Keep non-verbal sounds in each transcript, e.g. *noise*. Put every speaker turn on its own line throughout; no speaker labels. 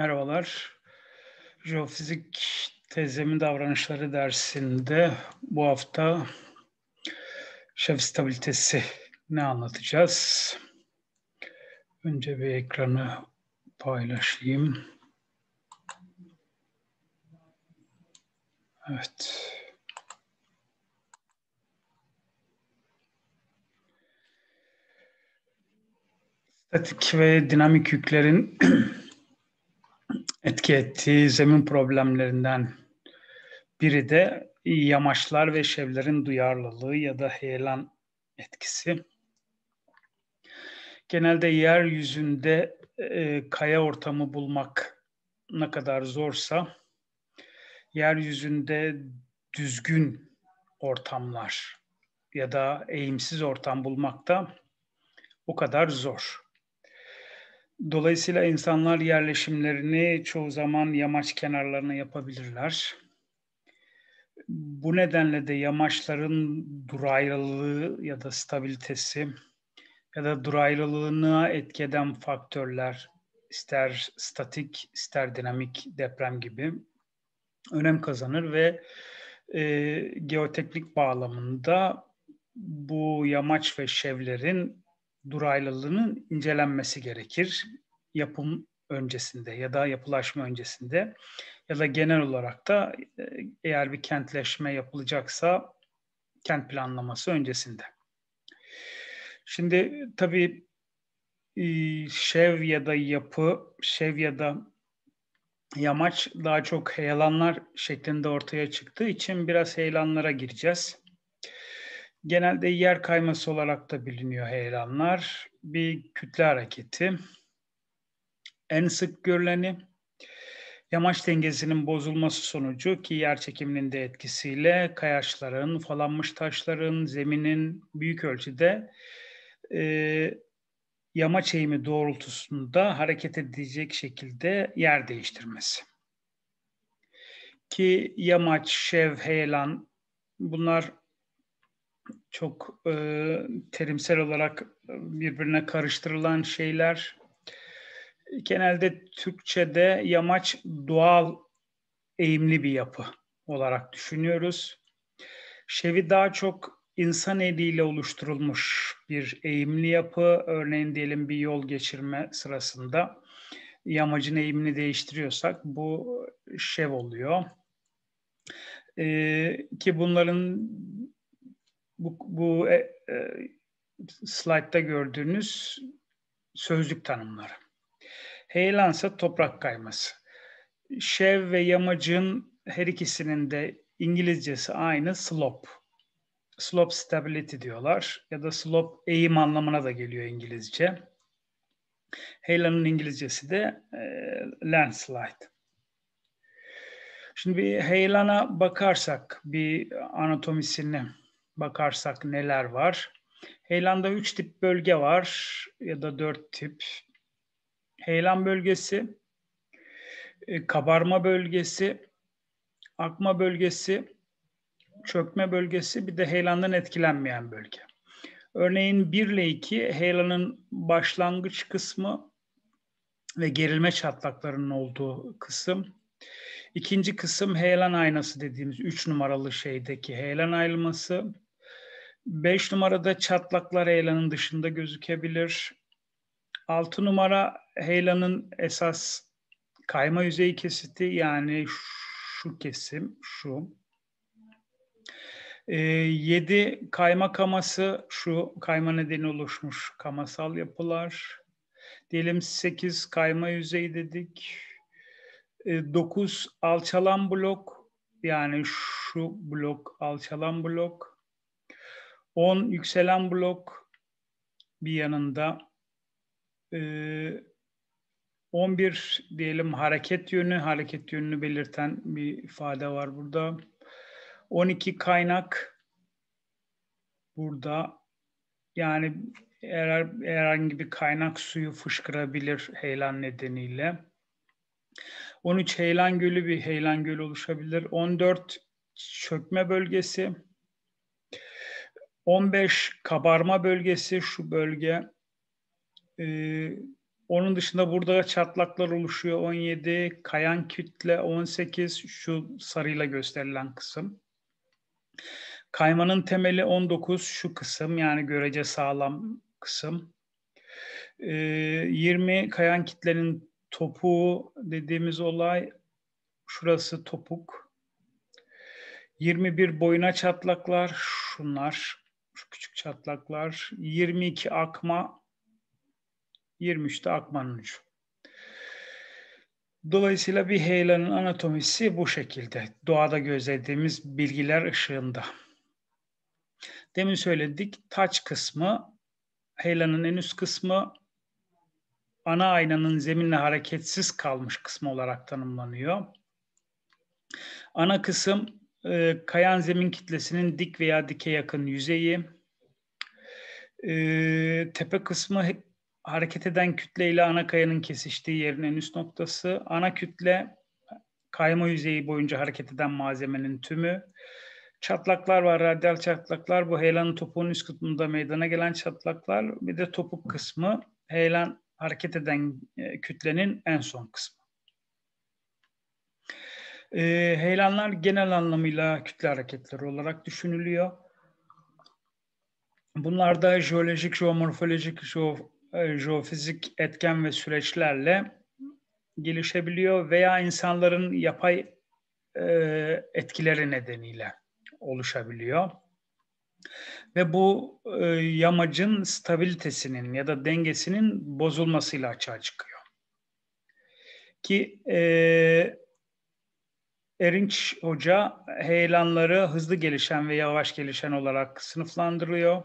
Merhabalar. Jeofizik tezemin davranışları dersinde bu hafta şef stabilitesi ne anlatacağız? Önce bir ekranı paylaşayım. Evet. Statik ve dinamik yüklerin *clears throat* etki ettiği zemin problemlerinden biri de yamaçlar ve şevlerin duyarlılığı ya da heyelan etkisi. Genelde yeryüzünde e, kaya ortamı bulmak ne kadar zorsa yeryüzünde düzgün ortamlar ya da eğimsiz ortam bulmak da o kadar zor. Dolayısıyla insanlar yerleşimlerini çoğu zaman yamaç kenarlarına yapabilirler. Bu nedenle de yamaçların duraylılığı ya da stabilitesi ya da duraylılığına etkeden faktörler ister statik ister dinamik deprem gibi önem kazanır ve e, geoteknik bağlamında bu yamaç ve şevlerin duraylılığının incelenmesi gerekir. Yapım öncesinde ya da yapılaşma öncesinde ya da genel olarak da e, eğer bir kentleşme yapılacaksa kent planlaması öncesinde. Şimdi tabii e, şev ya da yapı, şev ya da yamaç daha çok heyelanlar şeklinde ortaya çıktığı için biraz heyelanlara gireceğiz. Genelde yer kayması olarak da biliniyor heyelanlar. Bir kütle hareketi. En sık görüleni yamaç dengesinin bozulması sonucu ki yer çekiminin de etkisiyle kayaçların, falanmış taşların, zeminin büyük ölçüde e, yamaç eğimi doğrultusunda hareket edecek şekilde yer değiştirmesi. Ki yamaç, şev, heyelan bunlar çok e, terimsel olarak birbirine karıştırılan şeyler genelde Türkçe'de yamaç doğal eğimli bir yapı olarak düşünüyoruz. Şevi daha çok insan eliyle oluşturulmuş bir eğimli yapı. Örneğin diyelim bir yol geçirme sırasında yamacın eğimini değiştiriyorsak bu şev oluyor. Ee, ki bunların bu, bu e, e, slaytta gördüğünüz sözlük tanımları. Heylansa toprak kayması. Şev ve yamacın her ikisinin de İngilizcesi aynı slope. Slope stability diyorlar ya da slope eğim anlamına da geliyor İngilizce. Heyelanın İngilizcesi de e, landslide. Şimdi bir heylana bakarsak bir anatomisini bakarsak neler var? Heylan'da üç tip bölge var ya da dört tip. Heylan bölgesi, e, kabarma bölgesi, akma bölgesi, çökme bölgesi bir de heyelandan etkilenmeyen bölge. Örneğin 1 ile 2 heyelanın başlangıç kısmı ve gerilme çatlaklarının olduğu kısım. İkinci kısım Heylan aynası dediğimiz 3 numaralı şeydeki Heylan ayrılması. 5 numarada çatlaklar heyelanın dışında gözükebilir. 6 numara heyelanın esas kayma yüzeyi kesiti yani şu kesim, şu. 7 e, ee, kayma kaması şu kayma nedeni oluşmuş kamasal yapılar. Diyelim 8 kayma yüzeyi dedik. 9 e, ee, alçalan blok yani şu blok alçalan blok. 10 yükselen blok bir yanında. Ee, 11 diyelim hareket yönü, hareket yönünü belirten bir ifade var burada. 12 kaynak burada. Yani eğer, herhangi bir kaynak suyu fışkırabilir heyelan nedeniyle. 13 heyelan gölü bir heyelan gölü oluşabilir. 14 çökme bölgesi. 15 kabarma bölgesi şu bölge. Ee, onun dışında burada çatlaklar oluşuyor 17, kayan kütle 18 şu sarıyla gösterilen kısım. Kaymanın temeli 19 şu kısım yani görece sağlam kısım. Ee, 20 kayan kitlenin topuğu dediğimiz olay şurası topuk. 21 boyuna çatlaklar şunlar küçük çatlaklar. 22 akma. 23'te akmanın ucu. Dolayısıyla bir heyelanın anatomisi bu şekilde. Doğada gözlediğimiz bilgiler ışığında. Demin söyledik taç kısmı, heyelanın en üst kısmı, ana aynanın zeminle hareketsiz kalmış kısmı olarak tanımlanıyor. Ana kısım ee, kayan zemin kitlesinin dik veya dike yakın yüzeyi, ee, tepe kısmı hareket eden kütle ile ana kayanın kesiştiği yerin en üst noktası, ana kütle kayma yüzeyi boyunca hareket eden malzemenin tümü, çatlaklar var, radyal çatlaklar. Bu heyelanın topuğun üst kısmında meydana gelen çatlaklar. Bir de topuk kısmı heyelan hareket eden e, kütlenin en son kısmı. E, heyelanlar genel anlamıyla kütle hareketleri olarak düşünülüyor. Bunlar da jeolojik, jeomorfolojik, jeo, e, jeofizik etken ve süreçlerle gelişebiliyor veya insanların yapay e, etkileri nedeniyle oluşabiliyor. Ve bu e, yamacın stabilitesinin ya da dengesinin bozulmasıyla açığa çıkıyor. Ki e, Erinç Hoca heyelanları hızlı gelişen ve yavaş gelişen olarak sınıflandırıyor.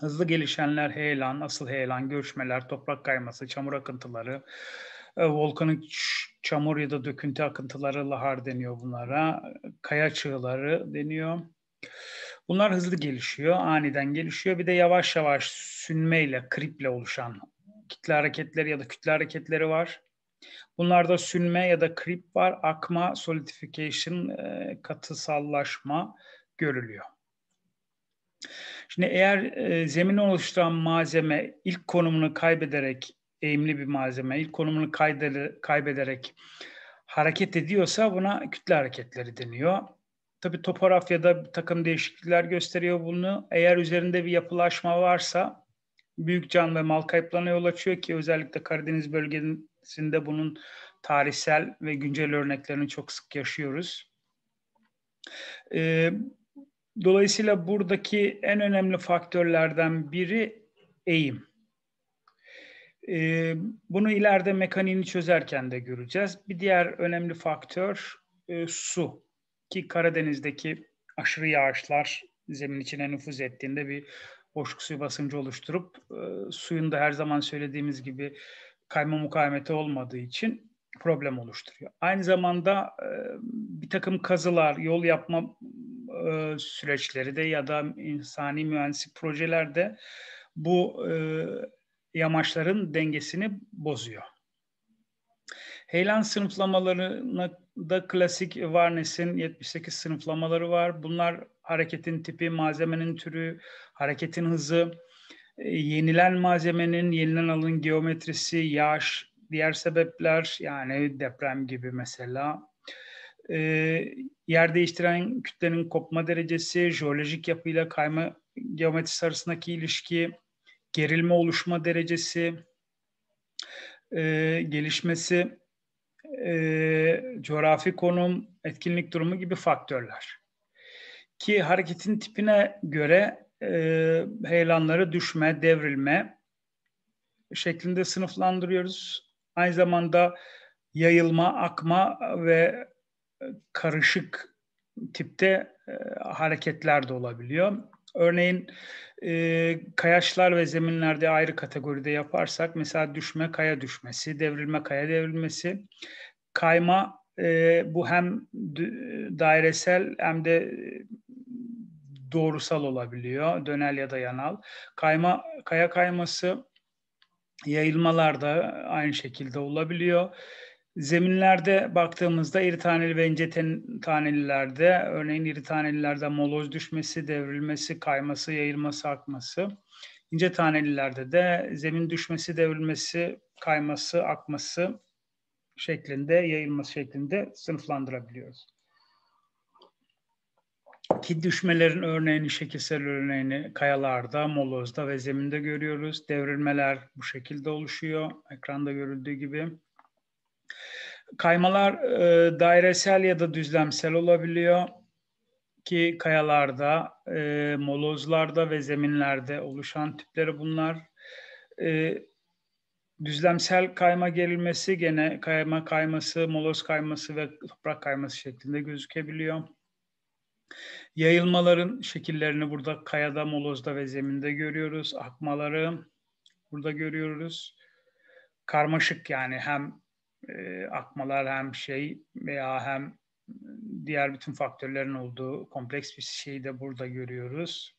Hızlı gelişenler heyelan, asıl heyelan, görüşmeler, toprak kayması, çamur akıntıları, e, volkanik çamur ya da döküntü akıntıları lahar deniyor bunlara. Kaya çığları deniyor. Bunlar hızlı gelişiyor, aniden gelişiyor. Bir de yavaş yavaş sünmeyle, kriple oluşan kitle hareketleri ya da kütle hareketleri var. Bunlarda sünme ya da krip var, akma, solidification, e, katısallaşma görülüyor. Şimdi eğer e, zemin oluşturan malzeme ilk konumunu kaybederek, eğimli bir malzeme ilk konumunu kaybederek hareket ediyorsa buna kütle hareketleri deniyor. Tabi topografyada bir takım değişiklikler gösteriyor bunu. Eğer üzerinde bir yapılaşma varsa büyük can ve mal kayıplarına yol açıyor ki özellikle Karadeniz bölgenin Sinde bunun tarihsel ve güncel örneklerini çok sık yaşıyoruz. E, dolayısıyla buradaki en önemli faktörlerden biri eğim. E, bunu ileride mekaniğini çözerken de göreceğiz. Bir diğer önemli faktör e, su ki Karadeniz'deki aşırı yağışlar zemin içine nüfuz ettiğinde bir boşluk suyu basıncı oluşturup e, suyun da her zaman söylediğimiz gibi kayma mukavemeti olmadığı için problem oluşturuyor. Aynı zamanda e, bir takım kazılar, yol yapma e, süreçleri de ya da insani mühendislik projelerde bu e, yamaçların dengesini bozuyor. Heyelan sınıflamalarında klasik Varnes'in 78 sınıflamaları var. Bunlar hareketin tipi, malzemenin türü, hareketin hızı, ee, yenilen malzemenin yenilen alın geometrisi, yağış, diğer sebepler yani deprem gibi mesela e, yer değiştiren kütlenin kopma derecesi, jeolojik yapıyla kayma geometrisi arasındaki ilişki, gerilme oluşma derecesi, e, gelişmesi, e, coğrafi konum, etkinlik durumu gibi faktörler. Ki hareketin tipine göre e, heyelanları düşme, devrilme şeklinde sınıflandırıyoruz. Aynı zamanda yayılma, akma ve karışık tipte e, hareketler de olabiliyor. Örneğin e, kayaçlar ve zeminlerde ayrı kategoride yaparsak mesela düşme kaya düşmesi, devrilme kaya devrilmesi, kayma e, bu hem dairesel hem de doğrusal olabiliyor. Dönel ya da yanal. Kayma, kaya kayması yayılmalarda aynı şekilde olabiliyor. Zeminlerde baktığımızda iri taneli ve ince tanelilerde örneğin iri tanelilerde moloz düşmesi, devrilmesi, kayması, yayılması, akması. İnce tanelilerde de zemin düşmesi, devrilmesi, kayması, akması şeklinde, yayılması şeklinde sınıflandırabiliyoruz. Ki düşmelerin örneğini, şekilsel örneğini kayalarda, molozda ve zeminde görüyoruz. Devrilmeler bu şekilde oluşuyor ekranda görüldüğü gibi. Kaymalar e, dairesel ya da düzlemsel olabiliyor ki kayalarda, e, molozlarda ve zeminlerde oluşan tipleri bunlar. E, düzlemsel kayma gerilmesi gene kayma kayması, moloz kayması ve toprak kayması şeklinde gözükebiliyor. Yayılmaların şekillerini burada kayada, molozda ve zeminde görüyoruz. Akmaları burada görüyoruz. Karmaşık yani hem e, akmalar hem şey veya hem diğer bütün faktörlerin olduğu kompleks bir şeyi de burada görüyoruz.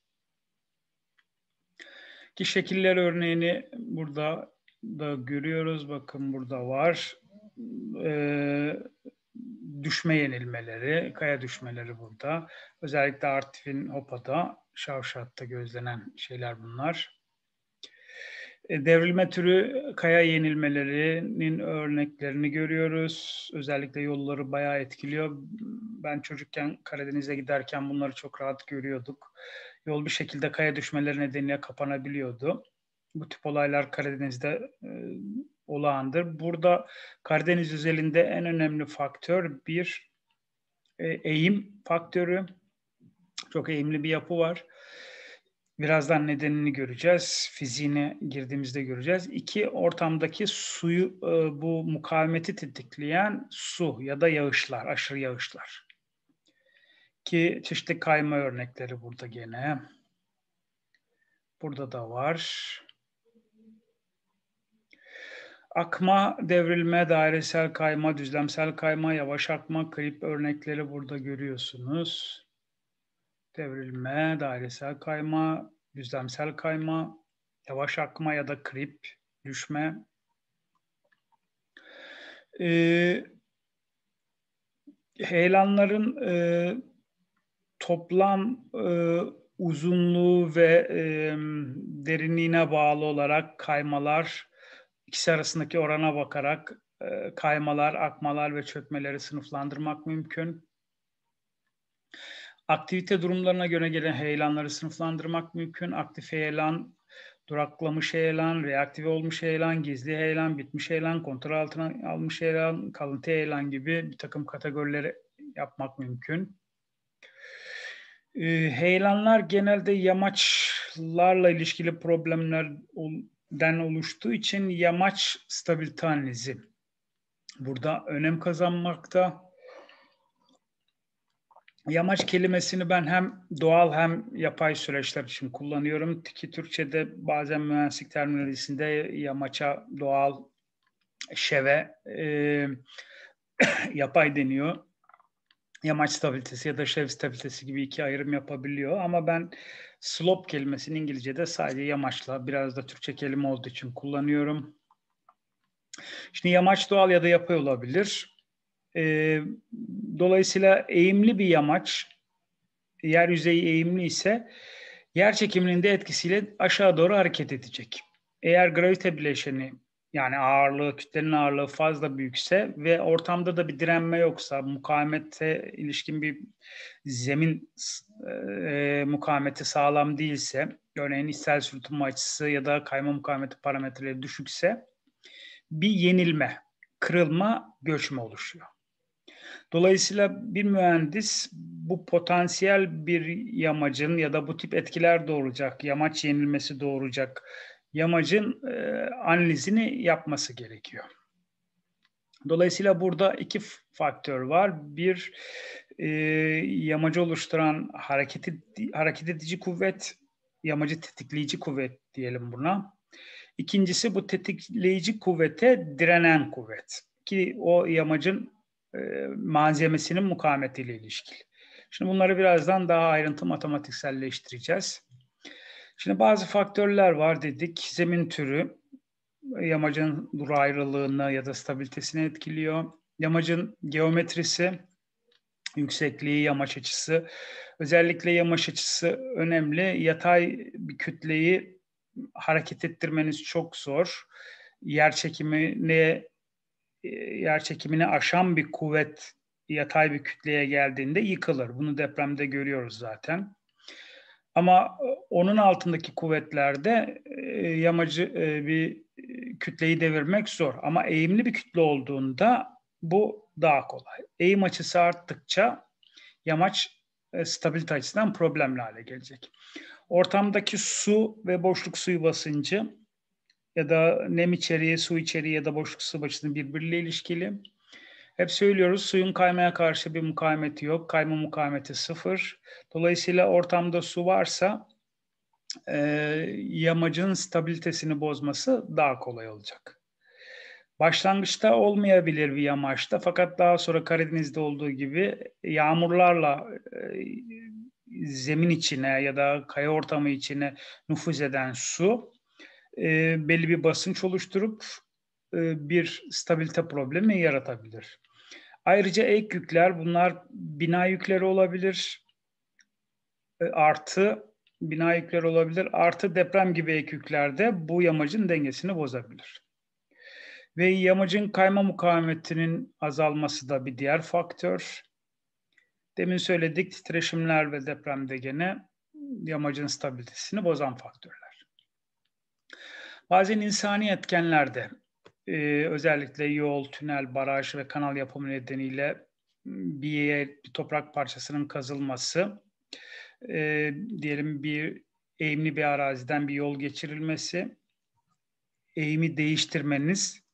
Ki şekiller örneğini burada da görüyoruz. Bakın burada var. Ee, düşme yenilmeleri, kaya düşmeleri burada. Özellikle Artvin, Hopa'da, Şavşat'ta gözlenen şeyler bunlar. E, devrilme türü kaya yenilmelerinin örneklerini görüyoruz. Özellikle yolları bayağı etkiliyor. Ben çocukken Karadeniz'e giderken bunları çok rahat görüyorduk. Yol bir şekilde kaya düşmeleri nedeniyle kapanabiliyordu. Bu tip olaylar Karadeniz'de e, olağandır. Burada Karadeniz özelinde en önemli faktör bir e, eğim faktörü. Çok eğimli bir yapı var. Birazdan nedenini göreceğiz. Fiziğine girdiğimizde göreceğiz. İki, ortamdaki suyu e, bu mukavemeti tetikleyen su ya da yağışlar, aşırı yağışlar. Ki çeşitli kayma örnekleri burada gene. Burada da var. Akma, devrilme, dairesel kayma, düzlemsel kayma, yavaş akma, kayıp örnekleri burada görüyorsunuz. Devrilme, dairesel kayma, düzlemsel kayma, yavaş akma ya da krip, düşme. Ee, heyelanların e, toplam e, uzunluğu ve e, derinliğine bağlı olarak kaymalar ikisi arasındaki orana bakarak e, kaymalar, akmalar ve çökmeleri sınıflandırmak mümkün. Aktivite durumlarına göre gelen heyelanları sınıflandırmak mümkün. Aktif heyelan, duraklamış heyelan, reaktif olmuş heyelan, gizli heyelan, bitmiş heyelan, kontrol altına almış heyelan, kalıntı heyelan gibi bir takım kategorileri yapmak mümkün. Ee, heyelanlar genelde yamaçlarla ilişkili problemler den oluştuğu için yamaç stabilite analizi burada önem kazanmakta. Yamaç kelimesini ben hem doğal hem yapay süreçler için kullanıyorum ki Türkçe'de bazen mühendislik terminolojisinde yamaça doğal şeve e, *coughs* yapay deniyor. Yamaç stabilitesi ya da şev stabilitesi gibi iki ayrım yapabiliyor ama ben Slope kelimesini İngilizce'de sadece yamaçla biraz da Türkçe kelime olduğu için kullanıyorum. Şimdi yamaç doğal ya da yapay olabilir. E, dolayısıyla eğimli bir yamaç, yer yüzeyi eğimli ise yer çekiminin de etkisiyle aşağı doğru hareket edecek. Eğer gravite bileşeni yani ağırlığı, kütlenin ağırlığı fazla büyükse ve ortamda da bir direnme yoksa, mukavemete ilişkin bir zemin e, e, mukavemeti sağlam değilse, örneğin içsel sürtünme açısı ya da kayma mukavemeti parametreleri düşükse bir yenilme, kırılma, göçme oluşuyor. Dolayısıyla bir mühendis bu potansiyel bir yamacın ya da bu tip etkiler doğuracak, yamaç yenilmesi doğuracak yamacın e, analizini yapması gerekiyor. Dolayısıyla burada iki faktör var. Bir e, yamacı oluşturan hareketi hareket edici kuvvet, yamacı tetikleyici kuvvet diyelim buna. İkincisi bu tetikleyici kuvvete direnen kuvvet ki o yamacın e, malzemesinin mukavemetiyle ilişkili. Şimdi bunları birazdan daha ayrıntı matematikselleştireceğiz. Şimdi bazı faktörler var dedik. Zemin türü yamacın dur ayrılığını ya da stabilitesini etkiliyor. Yamacın geometrisi, yüksekliği, yamaç açısı. Özellikle yamaç açısı önemli. Yatay bir kütleyi hareket ettirmeniz çok zor. Yer çekimine e, yer çekimini aşan bir kuvvet yatay bir kütleye geldiğinde yıkılır. Bunu depremde görüyoruz zaten. Ama e, onun altındaki kuvvetlerde e, yamacı e, bir e, kütleyi devirmek zor. Ama eğimli bir kütle olduğunda bu daha kolay. Eğim açısı arttıkça yamaç e, stabilite açısından problemli hale gelecek. Ortamdaki su ve boşluk suyu basıncı ya da nem içeriği, su içeriği ya da boşluk su açısının birbiriyle ilişkili. Hep söylüyoruz suyun kaymaya karşı bir mukavemeti yok. Kayma mukavemeti sıfır. Dolayısıyla ortamda su varsa e, yamacın stabilitesini bozması daha kolay olacak. Başlangıçta olmayabilir bir yamaçta fakat daha sonra Karadeniz'de olduğu gibi yağmurlarla e, zemin içine ya da kaya ortamı içine nüfuz eden su e, belli bir basınç oluşturup e, bir stabilite problemi yaratabilir. Ayrıca ek yükler bunlar bina yükleri olabilir. E, artı bina yükleri olabilir. Artı deprem gibi ek yükler de bu yamacın dengesini bozabilir. Ve yamacın kayma mukavemetinin azalması da bir diğer faktör. Demin söyledik titreşimler ve depremde gene yamacın stabilitesini bozan faktörler. Bazen insani etkenler de e, özellikle yol, tünel, baraj ve kanal yapımı nedeniyle bir, bir toprak parçasının kazılması, e, diyelim bir eğimli bir araziden bir yol geçirilmesi, eğimi değiştirmeniz e,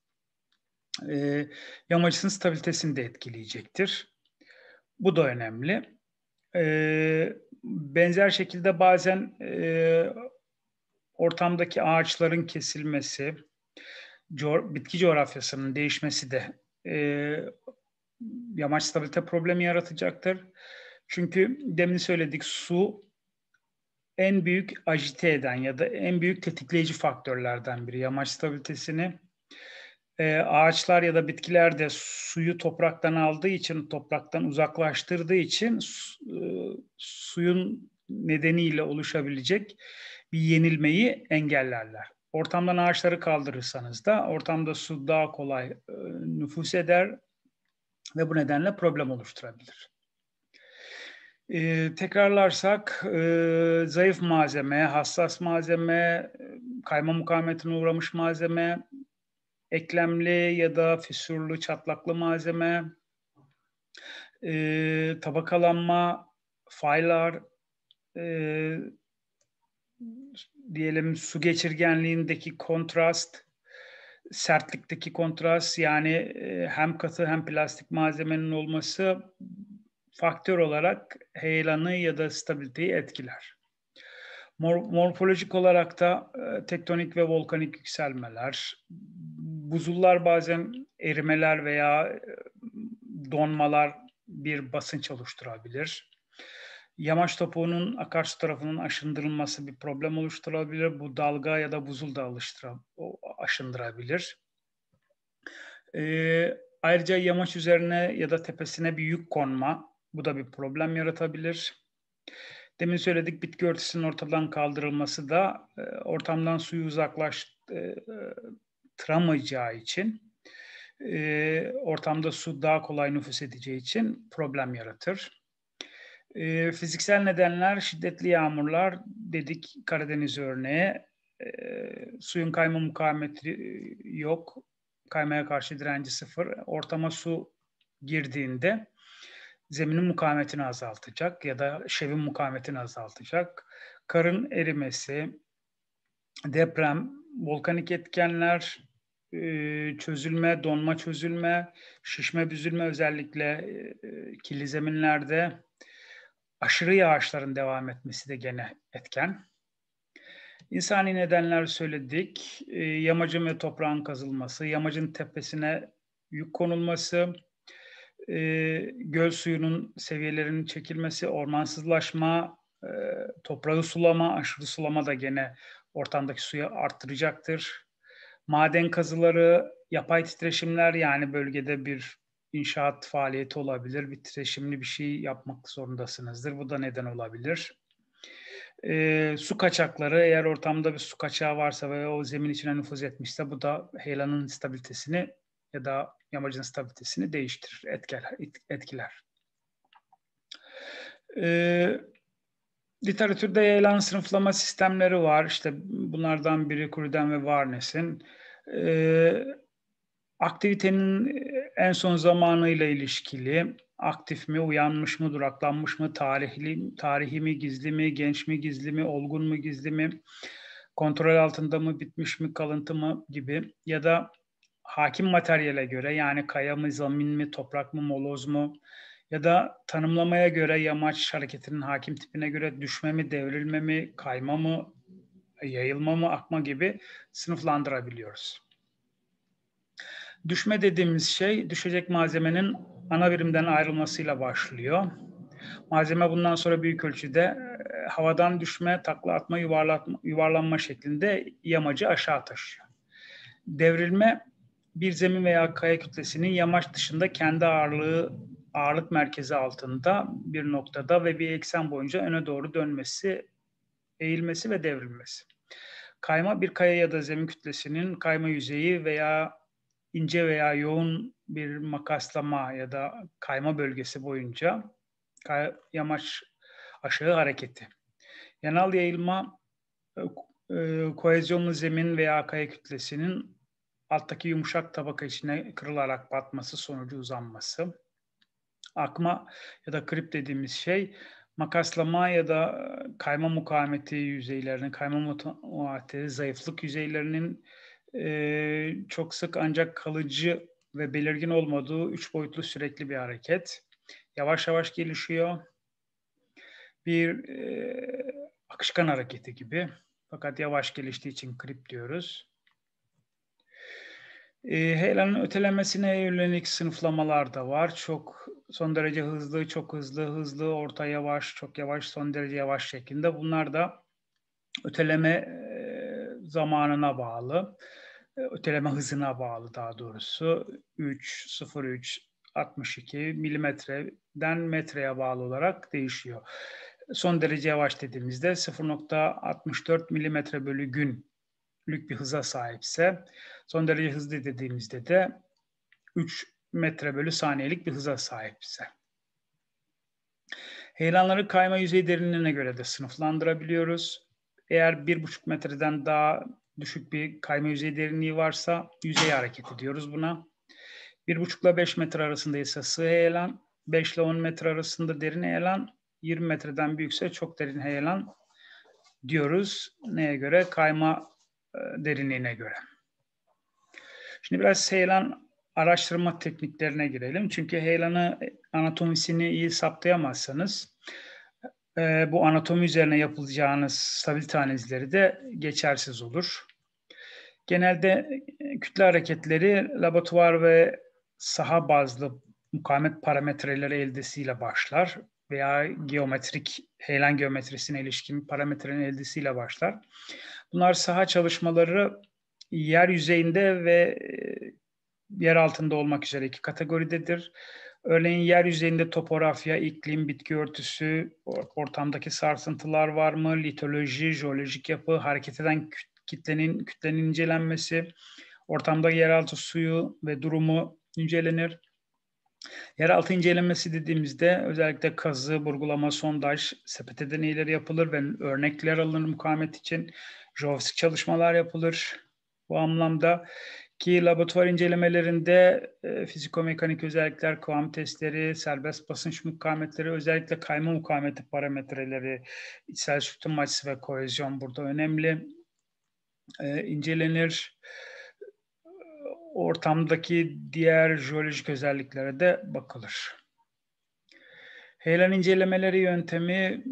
ee, yamacın stabilitesini de etkileyecektir. Bu da önemli. E, benzer şekilde bazen e, ortamdaki ağaçların kesilmesi, bitki coğrafyasının değişmesi de e, yamaç stabilite problemi yaratacaktır. Çünkü demin söyledik su en büyük ajite eden ya da en büyük tetikleyici faktörlerden biri yamaç stabilitesini. E, ağaçlar ya da bitkiler de suyu topraktan aldığı için, topraktan uzaklaştırdığı için su, e, suyun nedeniyle oluşabilecek bir yenilmeyi engellerler. Ortamdan ağaçları kaldırırsanız da ortamda su daha kolay e, nüfus eder ve bu nedenle problem oluşturabilir. E, tekrarlarsak e, zayıf malzeme, hassas malzeme, e, kayma mukavemetine uğramış malzeme, eklemli ya da füsurlu çatlaklı malzeme, e, tabakalanma, faylar, e, diyelim su geçirgenliğindeki kontrast, sertlikteki kontrast yani e, hem katı hem plastik malzemenin olması faktör olarak heyelanı ya da stabiliteyi etkiler. Mor- morfolojik olarak da e, tektonik ve volkanik yükselmeler, buzullar bazen erimeler veya e, donmalar bir basınç oluşturabilir. Yamaç topuğunun akarsu tarafının aşındırılması bir problem oluşturabilir. Bu dalga ya da buzul da aşındırabilir. Ee, ayrıca yamaç üzerine ya da tepesine bir yük konma. Bu da bir problem yaratabilir. Demin söyledik bitki örtüsünün ortadan kaldırılması da e, ortamdan suyu uzaklaştıramayacağı e, için e, ortamda su daha kolay nüfus edeceği için problem yaratır. E, fiziksel nedenler şiddetli yağmurlar dedik Karadeniz örneğe. Ee, e, suyun kayma mukavemeti e, yok. Kaymaya karşı direnci sıfır. Ortama su girdiğinde zeminin mukavemetini azaltacak ya da şevin mukavemetini azaltacak. Karın erimesi, deprem, volkanik etkenler, e, çözülme, donma çözülme, şişme büzülme özellikle e, kirli zeminlerde Aşırı yağışların devam etmesi de gene etken. İnsani nedenler söyledik. E, yamacın ve toprağın kazılması, yamacın tepesine yük konulması, e, göl suyunun seviyelerinin çekilmesi, ormansızlaşma, e, toprağı sulama, aşırı sulama da gene ortamdaki suyu arttıracaktır. Maden kazıları, yapay titreşimler yani bölgede bir inşaat faaliyeti olabilir, bir bir şey yapmak zorundasınızdır. Bu da neden olabilir. E, su kaçakları eğer ortamda bir su kaçağı varsa veya o zemin içine nüfuz etmişse bu da heyelanın stabilitesini ya da yamacın stabilitesini değiştirir, etkiler. etkiler. E, literatürde yayılan sınıflama sistemleri var. İşte bunlardan biri Kuriden ve Varnes'in. E, Aktivitenin e, en son zamanıyla ilişkili aktif mi, uyanmış mı, duraklanmış mı, tarihli, tarihi mi, gizli mi, genç mi, gizli mi, olgun mu, gizli mi, kontrol altında mı, bitmiş mi, kalıntı mı gibi ya da hakim materyale göre yani kaya mı, zamin mi, toprak mı, moloz mu ya da tanımlamaya göre yamaç hareketinin hakim tipine göre düşme mi, devrilme mi, kayma mı, yayılma mı, akma gibi sınıflandırabiliyoruz. Düşme dediğimiz şey düşecek malzemenin ana birimden ayrılmasıyla başlıyor. Malzeme bundan sonra büyük ölçüde e, havadan düşme, takla atma, yuvarlatma, yuvarlanma şeklinde yamacı aşağı taşıyor. Devrilme bir zemin veya kaya kütlesinin yamaç dışında kendi ağırlığı ağırlık merkezi altında bir noktada ve bir eksen boyunca öne doğru dönmesi, eğilmesi ve devrilmesi. Kayma bir kaya ya da zemin kütlesinin kayma yüzeyi veya ince veya yoğun bir makaslama ya da kayma bölgesi boyunca kay- yamaç aşağı hareketi. Yanal yayılma e, e koezyonlu zemin veya kaya kütlesinin alttaki yumuşak tabaka içine kırılarak batması sonucu uzanması. Akma ya da krip dediğimiz şey makaslama ya da e, kayma mukavemeti yüzeylerinin, kayma muateli zayıflık yüzeylerinin e, çok sık ancak kalıcı ve belirgin olmadığı üç boyutlu sürekli bir hareket. Yavaş yavaş gelişiyor. Bir e, akışkan hareketi gibi. Fakat yavaş geliştiği için krip diyoruz. E, heyelanın ötelemesine yönelik sınıflamalar da var. Çok son derece hızlı, çok hızlı, hızlı, orta yavaş, çok yavaş, son derece yavaş şeklinde. Bunlar da öteleme e, zamanına bağlı öteleme hızına bağlı daha doğrusu 3.0362 0,3, 62 milimetreden metreye bağlı olarak değişiyor. Son derece yavaş dediğimizde 0.64 milimetre bölü günlük bir hıza sahipse son derece hızlı dediğimizde de 3 metre bölü saniyelik bir hıza sahipse. Heyelanları kayma yüzey derinliğine göre de sınıflandırabiliyoruz. Eğer 1,5 metreden daha düşük bir kayma yüzey derinliği varsa yüzey hareketi diyoruz buna. 1,5 ile 5 metre arasında ise sığ heyelan, 5 ile 10 metre arasında derin heyelan, 20 metreden büyükse çok derin heyelan diyoruz. Neye göre? Kayma e, derinliğine göre. Şimdi biraz heyelan araştırma tekniklerine girelim. Çünkü heyelanı anatomisini iyi saptayamazsanız e, bu anatomi üzerine yapılacağınız stabilite analizleri de geçersiz olur. Genelde e, kütle hareketleri laboratuvar ve saha bazlı mukavemet parametreleri eldesiyle başlar veya geometrik, heyelan geometrisine ilişkin parametrenin eldesiyle başlar. Bunlar saha çalışmaları yer yüzeyinde ve e, yer altında olmak üzere iki kategoridedir. Örneğin yer yüzeyinde topografya, iklim, bitki örtüsü, ortamdaki sarsıntılar var mı, litoloji, jeolojik yapı, hareket eden kitlenin, kütlenin incelenmesi, ortamda yeraltı suyu ve durumu incelenir. Yeraltı incelenmesi dediğimizde özellikle kazı, burgulama, sondaj, sepeteden ileri yapılır ve örnekler alınır mukavemet için. Jeofisik çalışmalar yapılır. Bu anlamda ki laboratuvar incelemelerinde e, fizikomekanik özellikler, kıvam testleri, serbest basınç mukavemetleri, özellikle kayma mukavemeti parametreleri, içsel sütun açısı ve kohezyon burada önemli e, incelenir. Ortamdaki diğer jeolojik özelliklere de bakılır. Heyelan incelemeleri yöntemi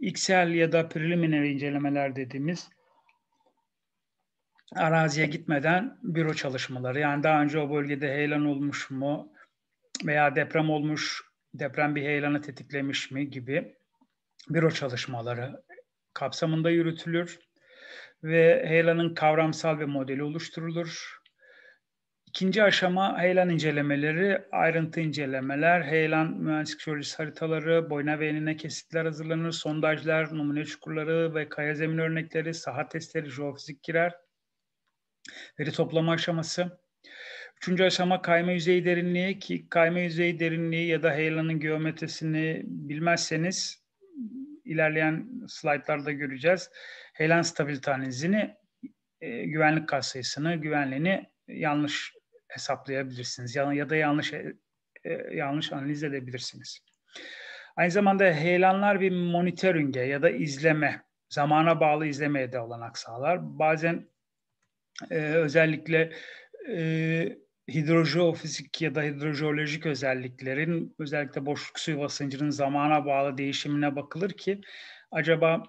XL ya da preliminary incelemeler dediğimiz araziye gitmeden büro çalışmaları. Yani daha önce o bölgede heyelan olmuş mu veya deprem olmuş, deprem bir heyelanı tetiklemiş mi gibi büro çalışmaları kapsamında yürütülür ve heyelanın kavramsal ve modeli oluşturulur. İkinci aşama heyelan incelemeleri, ayrıntı incelemeler, heyelan mühendislik jeolojisi haritaları, boyuna ve enine kesitler hazırlanır, sondajlar, numune çukurları ve kaya zemin örnekleri, saha testleri, jeofizik girer veri toplama aşaması. Üçüncü aşama kayma yüzey derinliği ki kayma yüzey derinliği ya da heyelanın geometrisini bilmezseniz ilerleyen slaytlarda göreceğiz. Heyelan stabilite analizini, e, güvenlik katsayısını, güvenliğini yanlış hesaplayabilirsiniz ya, ya da yanlış e, e yanlış analiz edebilirsiniz. Aynı zamanda heyelanlar bir monitoringe ya da izleme, zamana bağlı izlemeye de olanak sağlar. Bazen e, özellikle e, hidrojeofizik ya da hidrojeolojik özelliklerin özellikle boşluk suyu basıncının zamana bağlı değişimine bakılır ki acaba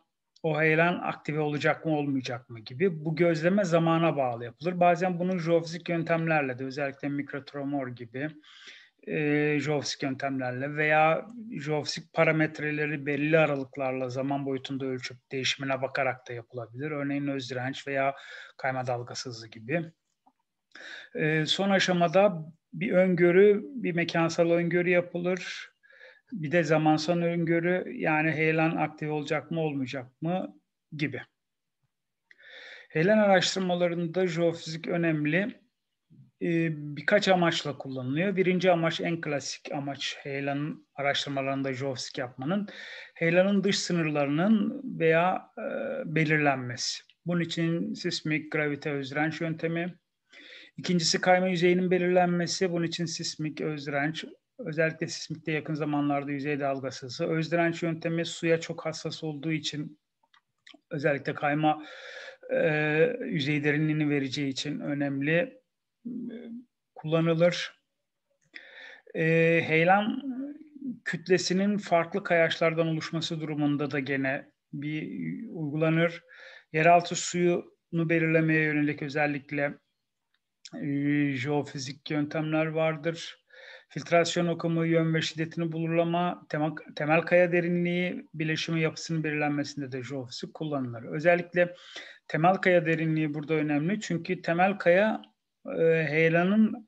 o heyelan aktive olacak mı olmayacak mı gibi bu gözleme zamana bağlı yapılır. Bazen bunu jeofizik yöntemlerle de özellikle mikrotromor gibi e, Jovsik yöntemlerle veya Jovsik parametreleri belli aralıklarla zaman boyutunda ölçüp değişimine bakarak da yapılabilir. Örneğin öz direnç veya kayma dalgası hızı gibi. E, son aşamada bir öngörü, bir mekansal öngörü yapılır. Bir de zamansal öngörü yani heyelan aktif olacak mı olmayacak mı gibi. Heyelan araştırmalarında jeofizik önemli. Ee, birkaç amaçla kullanılıyor. Birinci amaç en klasik amaç heyelanın araştırmalarında Jovsk yapmanın heyelanın dış sınırlarının veya e, belirlenmesi. Bunun için sismik gravite özrenç yöntemi. İkincisi kayma yüzeyinin belirlenmesi. Bunun için sismik özrenç özellikle sismikte yakın zamanlarda yüzey dalgası hızı. Özdirenç yöntemi suya çok hassas olduğu için özellikle kayma e, yüzey derinliğini vereceği için önemli. E, kullanılır. E, heyelan kütlesinin farklı kayaçlardan oluşması durumunda da gene bir uygulanır. Yeraltı suyunu belirlemeye yönelik özellikle e, jeofizik yöntemler vardır. Filtrasyon okumu, yön ve şiddetini bulurlama, temel, temel kaya derinliği, bileşimi yapısının belirlenmesinde de jeofizik kullanılır. Özellikle temel kaya derinliği burada önemli çünkü temel kaya ee, heyelanın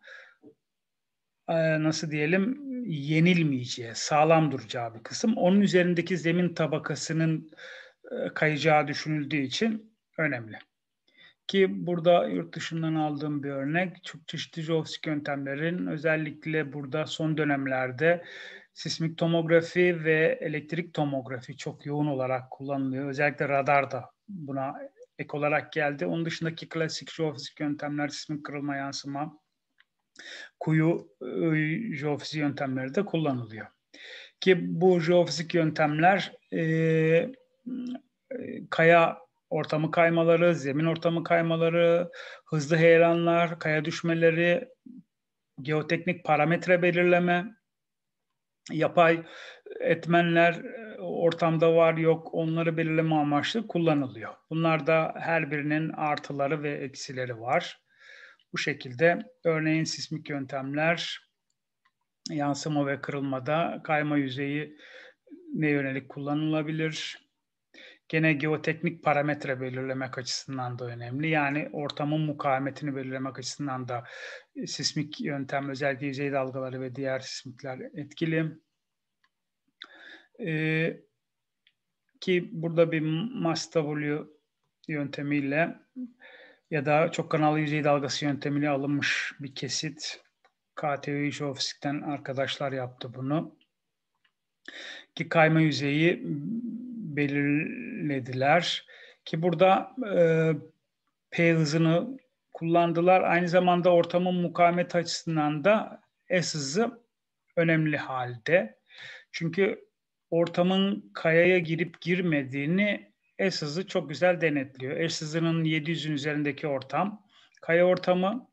e, nasıl diyelim yenilmeyeceği, sağlam duracağı bir kısım. Onun üzerindeki zemin tabakasının e, kayacağı düşünüldüğü için önemli. Ki burada yurt dışından aldığım bir örnek çok çeşitli jeofisik yöntemlerin özellikle burada son dönemlerde sismik tomografi ve elektrik tomografi çok yoğun olarak kullanılıyor. Özellikle radar da buna ek olarak geldi. Onun dışındaki klasik jeofizik yöntemler, sismik kırılma yansıma, kuyu e, jeofizik yöntemleri de kullanılıyor. Ki bu jeofizik yöntemler e, e, kaya ortamı kaymaları, zemin ortamı kaymaları, hızlı heyelanlar, kaya düşmeleri, geoteknik parametre belirleme, yapay etmenler ortamda var yok onları belirleme amaçlı kullanılıyor. Bunlarda her birinin artıları ve eksileri var. Bu şekilde örneğin sismik yöntemler yansıma ve kırılmada kayma yüzeyi ne yönelik kullanılabilir? Gene geoteknik parametre belirlemek açısından da önemli. Yani ortamın mukavemetini belirlemek açısından da sismik yöntem özellikle yüzey dalgaları ve diğer sismikler etkili ee, ki burada bir mass W yöntemiyle ya da çok kanallı yüzey dalgası yöntemiyle alınmış bir kesit. KTÜ Jeofizik'ten arkadaşlar yaptı bunu. Ki kayma yüzeyi belirlediler. Ki burada e, P hızını kullandılar. Aynı zamanda ortamın mukavemet açısından da S hızı önemli halde. Çünkü ortamın kayaya girip girmediğini S hızı çok güzel denetliyor. S hızının 700'ün üzerindeki ortam, kaya ortamı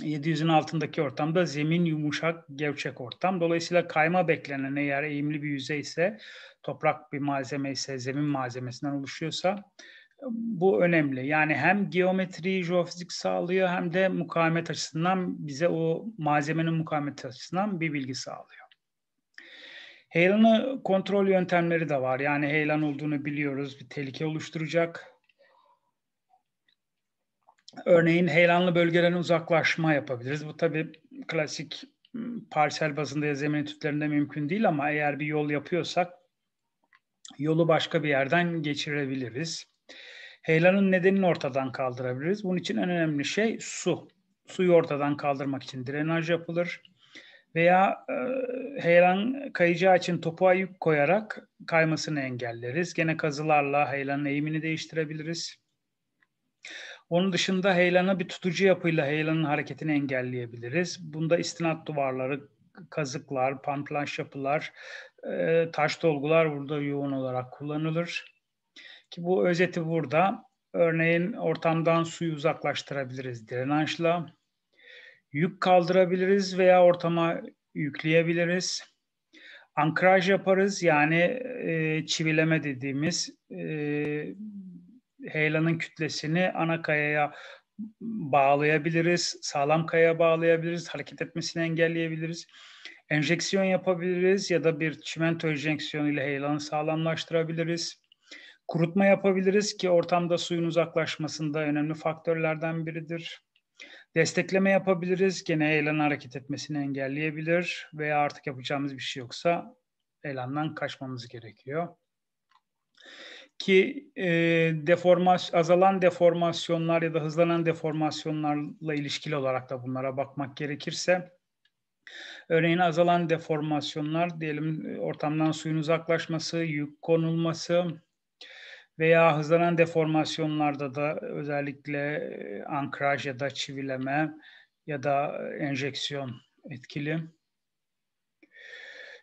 700'ün altındaki ortamda zemin yumuşak, gevşek ortam. Dolayısıyla kayma beklenen eğer eğimli bir yüzey ise, toprak bir malzeme ise, zemin malzemesinden oluşuyorsa bu önemli. Yani hem geometriyi jeofizik sağlıyor hem de mukavemet açısından bize o malzemenin mukavemeti açısından bir bilgi sağlıyor. Heyelanı kontrol yöntemleri de var. Yani heyelan olduğunu biliyoruz. Bir tehlike oluşturacak. Örneğin heyelanlı bölgelerin uzaklaşma yapabiliriz. Bu tabii klasik hmm, parsel bazında ya zemin etütlerinde mümkün değil ama eğer bir yol yapıyorsak yolu başka bir yerden geçirebiliriz. Heyelanın nedenini ortadan kaldırabiliriz. Bunun için en önemli şey su. Suyu ortadan kaldırmak için drenaj yapılır veya e, kayacağı için topuğa yük koyarak kaymasını engelleriz. Gene kazılarla Heyran'ın eğimini değiştirebiliriz. Onun dışında heylana bir tutucu yapıyla heylanın hareketini engelleyebiliriz. Bunda istinat duvarları, kazıklar, pantlanş yapılar, e, taş dolgular burada yoğun olarak kullanılır. Ki bu özeti burada. Örneğin ortamdan suyu uzaklaştırabiliriz direnançla Yük kaldırabiliriz veya ortama yükleyebiliriz. Ankraj yaparız yani e, çivileme dediğimiz e, heyelanın kütlesini ana kayaya bağlayabiliriz, sağlam kayaya bağlayabiliriz, hareket etmesini engelleyebiliriz. Enjeksiyon yapabiliriz ya da bir çimento enjeksiyonu ile heyelanı sağlamlaştırabiliriz. Kurutma yapabiliriz ki ortamda suyun uzaklaşmasında önemli faktörlerden biridir. Destekleme yapabiliriz. Gene elan hareket etmesini engelleyebilir veya artık yapacağımız bir şey yoksa elandan kaçmamız gerekiyor. Ki e, deformas azalan deformasyonlar ya da hızlanan deformasyonlarla ilişkili olarak da bunlara bakmak gerekirse Örneğin azalan deformasyonlar diyelim e, ortamdan suyun uzaklaşması, yük konulması, veya hızlanan deformasyonlarda da özellikle e, ankraj ya da çivileme ya da e, enjeksiyon etkili.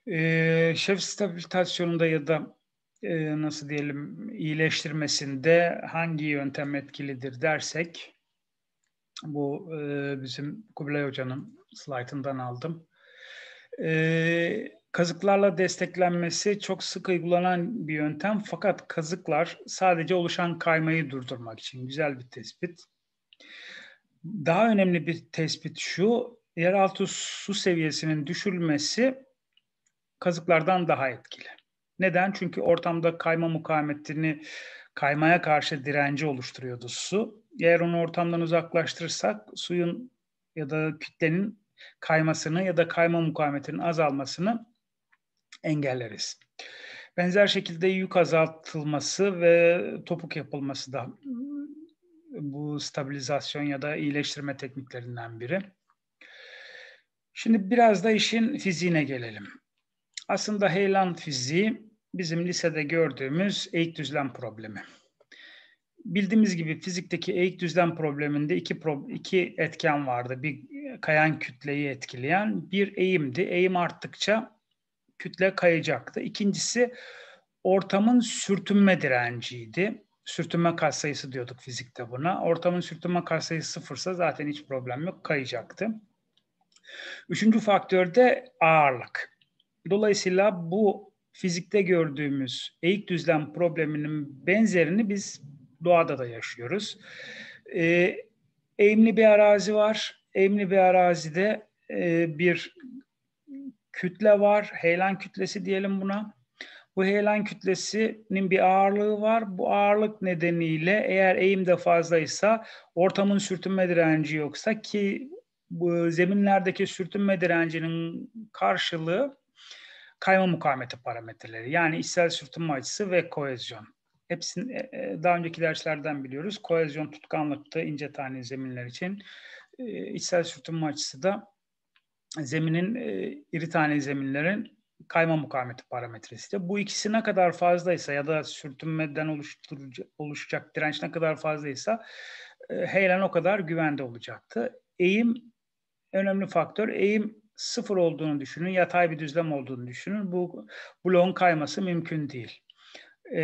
E, şef stabilitasyonunda ya da e, nasıl diyelim iyileştirmesinde hangi yöntem etkilidir dersek bu e, bizim Kubilay Hoca'nın slaytından aldım. E, Kazıklarla desteklenmesi çok sık uygulanan bir yöntem fakat kazıklar sadece oluşan kaymayı durdurmak için güzel bir tespit. Daha önemli bir tespit şu, yeraltı su seviyesinin düşülmesi kazıklardan daha etkili. Neden? Çünkü ortamda kayma mukavemetini, kaymaya karşı direnci oluşturuyordu su. Eğer onu ortamdan uzaklaştırırsak suyun ya da kütlenin kaymasını ya da kayma mukavemetinin azalmasını engelleriz. Benzer şekilde yük azaltılması ve topuk yapılması da bu stabilizasyon ya da iyileştirme tekniklerinden biri. Şimdi biraz da işin fiziğine gelelim. Aslında heyelan fiziği bizim lisede gördüğümüz eğik düzlem problemi. Bildiğimiz gibi fizikteki eğik düzlem probleminde iki, pro iki etken vardı. Bir kayan kütleyi etkileyen bir eğimdi. Eğim arttıkça kütle kayacaktı. İkincisi ortamın sürtünme direnciydi. Sürtünme katsayısı diyorduk fizikte buna. Ortamın sürtünme katsayısı sıfırsa zaten hiç problem yok kayacaktı. Üçüncü faktör de ağırlık. Dolayısıyla bu fizikte gördüğümüz eğik düzlem probleminin benzerini biz doğada da yaşıyoruz. Ee, eğimli bir arazi var. Eğimli bir arazide e, bir kütle var. Heyelan kütlesi diyelim buna. Bu heyelan kütlesinin bir ağırlığı var. Bu ağırlık nedeniyle eğer eğim de fazlaysa ortamın sürtünme direnci yoksa ki bu zeminlerdeki sürtünme direncinin karşılığı kayma mukavemeti parametreleri. Yani içsel sürtünme açısı ve koezyon. Hepsini e, e, daha önceki derslerden biliyoruz. Koezyon tutkanlıktı ince tane zeminler için. E, içsel sürtünme açısı da zeminin e, iri tane zeminlerin kayma mukavemeti parametresi de. Bu ikisi ne kadar fazlaysa ya da sürtünmeden oluşturucu, oluşacak direnç ne kadar fazlaysa e, heyelan o kadar güvende olacaktı. Eğim önemli faktör. Eğim sıfır olduğunu düşünün, yatay bir düzlem olduğunu düşünün. Bu bloğun kayması mümkün değil. E,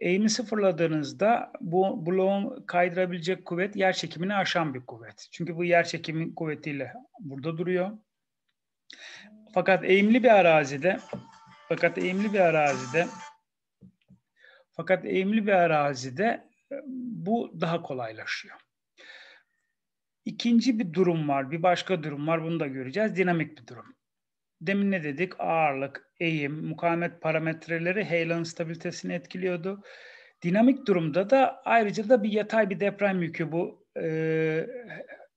eğimi sıfırladığınızda bu bloğun kaydırabilecek kuvvet yer çekimini aşan bir kuvvet. Çünkü bu yer çekimi kuvvetiyle burada duruyor fakat eğimli bir arazide fakat eğimli bir arazide fakat eğimli bir arazide e, bu daha kolaylaşıyor. İkinci bir durum var, bir başka durum var. Bunu da göreceğiz. Dinamik bir durum. Demin ne dedik? Ağırlık, eğim, mukavemet parametreleri heyelan stabilitesini etkiliyordu. Dinamik durumda da ayrıca da bir yatay bir deprem yükü bu e,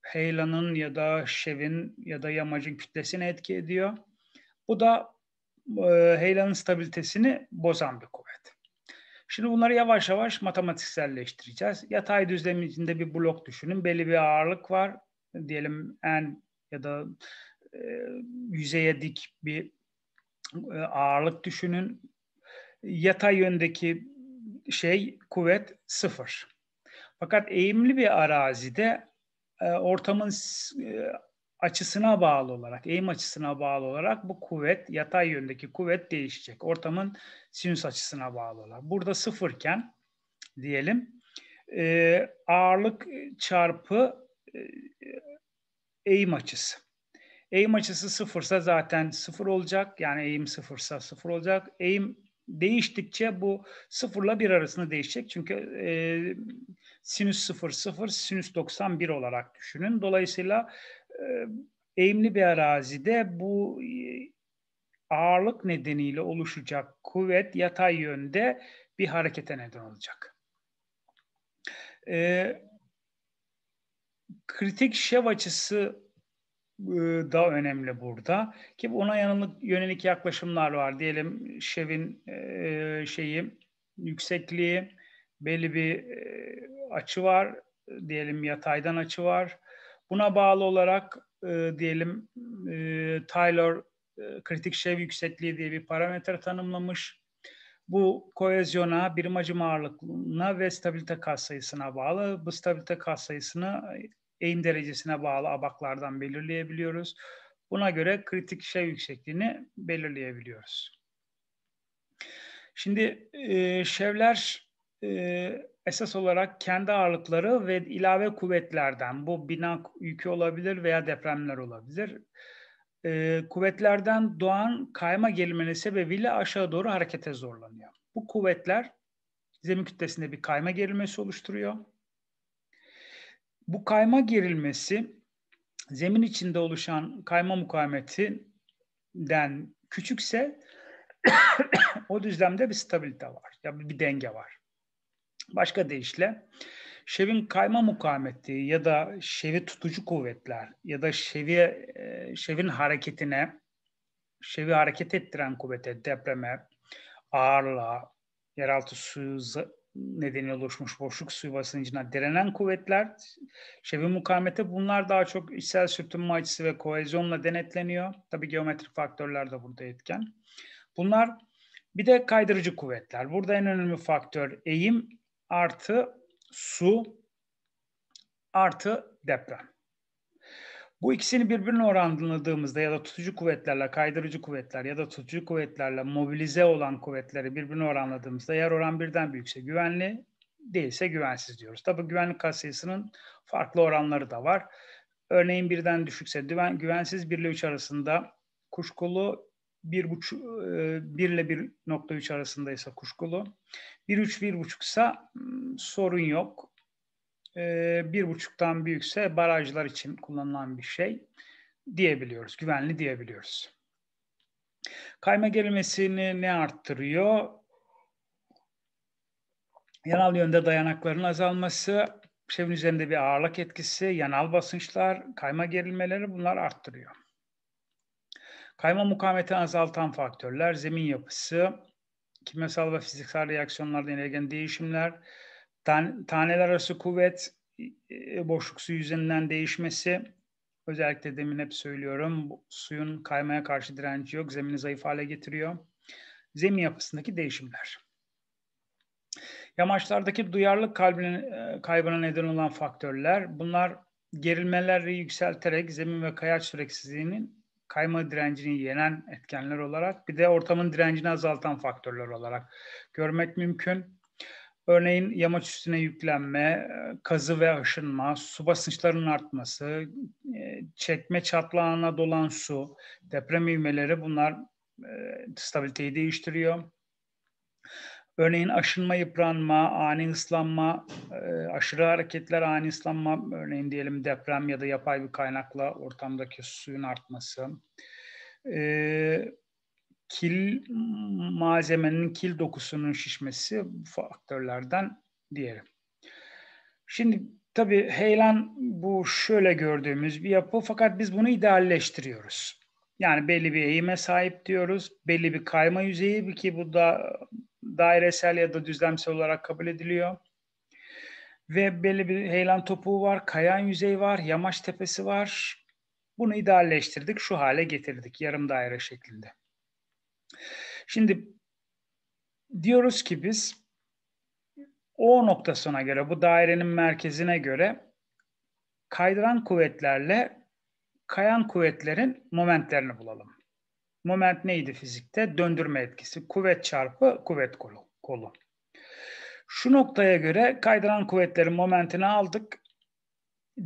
heyelanın ya da şevin ya da yamacın kütlesine etki ediyor. Bu da e, heyelanın stabilitesini bozan bir kuvvet. Şimdi bunları yavaş yavaş matematikselleştireceğiz. Yatay düzlem içinde bir blok düşünün. Belli bir ağırlık var. Diyelim en ya da e, yüzeye dik bir e, ağırlık düşünün. Yatay yöndeki şey kuvvet sıfır. Fakat eğimli bir arazide e, ortamın e, açısına bağlı olarak, eğim açısına bağlı olarak bu kuvvet, yatay yöndeki kuvvet değişecek. Ortamın sinüs açısına bağlı olarak. Burada sıfırken diyelim e, ağırlık çarpı eğim açısı. Eğim açısı sıfırsa zaten sıfır olacak. Yani eğim sıfırsa sıfır olacak. Eğim değiştikçe bu sıfırla bir arasında değişecek. Çünkü e, sinüs sıfır sıfır sinüs 91 olarak düşünün. Dolayısıyla e, eğimli bir arazide bu e, ağırlık nedeniyle oluşacak kuvvet yatay yönde bir harekete neden olacak. E, kritik şev açısı Iı, da önemli burada ki ona yanılık yönelik yaklaşımlar var diyelim şevin ıı, şeyi yüksekliği belli bir ıı, açı var diyelim yataydan açı var buna bağlı olarak diyelim Taylor kritik şev yüksekliği diye bir parametre tanımlamış bu koezyona, birim hacim ağırlığına ve stabilite sayısına bağlı. Bu stabilite katsayısını eğim derecesine bağlı abaklardan belirleyebiliyoruz. Buna göre kritik şey yüksekliğini belirleyebiliyoruz. Şimdi e, şevler e, esas olarak kendi ağırlıkları ve ilave kuvvetlerden, bu bina yükü olabilir veya depremler olabilir, e, kuvvetlerden doğan kayma geliminin sebebiyle aşağı doğru harekete zorlanıyor. Bu kuvvetler zemin kütlesinde bir kayma gerilmesi oluşturuyor. Bu kayma gerilmesi zemin içinde oluşan kayma mukavemetinden küçükse *coughs* o düzlemde bir stabilite var. Yani bir denge var. Başka deyişle şevin kayma mukavemeti ya da şevi tutucu kuvvetler ya da şevi e, şevin hareketine şevi hareket ettiren kuvvete, depreme, ağırlığa, yeraltı suyu Nedeni oluşmuş boşluk suyu basıncına direnen kuvvetler şevi mukavemete bunlar daha çok içsel sürtünme açısı ve koezyonla denetleniyor. Tabi geometrik faktörler de burada etken. Bunlar bir de kaydırıcı kuvvetler. Burada en önemli faktör eğim artı su artı deprem. Bu ikisini birbirine oranladığımızda ya da tutucu kuvvetlerle kaydırıcı kuvvetler ya da tutucu kuvvetlerle mobilize olan kuvvetleri birbirine oranladığımızda eğer oran birden büyükse güvenli değilse güvensiz diyoruz. Tabi güvenlik katsayısının farklı oranları da var. Örneğin birden düşükse güven, güvensiz 1 ile 3 arasında kuşkulu, 1,5 1 e, ile 1.3 arasında ise kuşkulu. 1.3 1.5 ise sorun yok. Ee, bir buçuktan büyükse barajlar için kullanılan bir şey diyebiliyoruz, güvenli diyebiliyoruz. Kayma gerilmesini ne arttırıyor? Yanal yönde dayanakların azalması, şevin üzerinde bir ağırlık etkisi, yanal basınçlar, kayma gerilmeleri bunlar arttırıyor. Kayma mukavemetini azaltan faktörler, zemin yapısı, kimyasal ve fiziksel reaksiyonlarda energen değişimler, Tan taneler arası kuvvet e, boşluk su yüzünden değişmesi özellikle demin hep söylüyorum suyun kaymaya karşı direnci yok zemini zayıf hale getiriyor. Zemin yapısındaki değişimler. Yamaçlardaki duyarlılık kalbinin, e, kaybına neden olan faktörler bunlar gerilmeleri yükselterek zemin ve kayaç süreksizliğinin kayma direncini yenen etkenler olarak bir de ortamın direncini azaltan faktörler olarak görmek mümkün. Örneğin yamaç üstüne yüklenme, kazı ve aşınma, su basınçlarının artması, e, çekme çatlağına dolan su, deprem ivmeleri bunlar e, stabiliteyi değiştiriyor. Örneğin aşınma, yıpranma, ani ıslanma, e, aşırı hareketler, ani ıslanma, örneğin diyelim deprem ya da yapay bir kaynakla ortamdaki suyun artması kil malzemenin kil dokusunun şişmesi faktörlerden diyelim. Şimdi tabii heyelan bu şöyle gördüğümüz bir yapı fakat biz bunu idealleştiriyoruz. Yani belli bir eğime sahip diyoruz. Belli bir kayma yüzeyi ki bu da dairesel ya da düzlemsel olarak kabul ediliyor. Ve belli bir heyelan topuğu var, kayan yüzey var, yamaç tepesi var. Bunu idealleştirdik, şu hale getirdik yarım daire şeklinde. Şimdi diyoruz ki biz o noktasına göre, bu dairenin merkezine göre kaydıran kuvvetlerle kayan kuvvetlerin momentlerini bulalım. Moment neydi fizikte? Döndürme etkisi. Kuvvet çarpı kuvvet kolu. kolu. Şu noktaya göre kaydıran kuvvetlerin momentini aldık.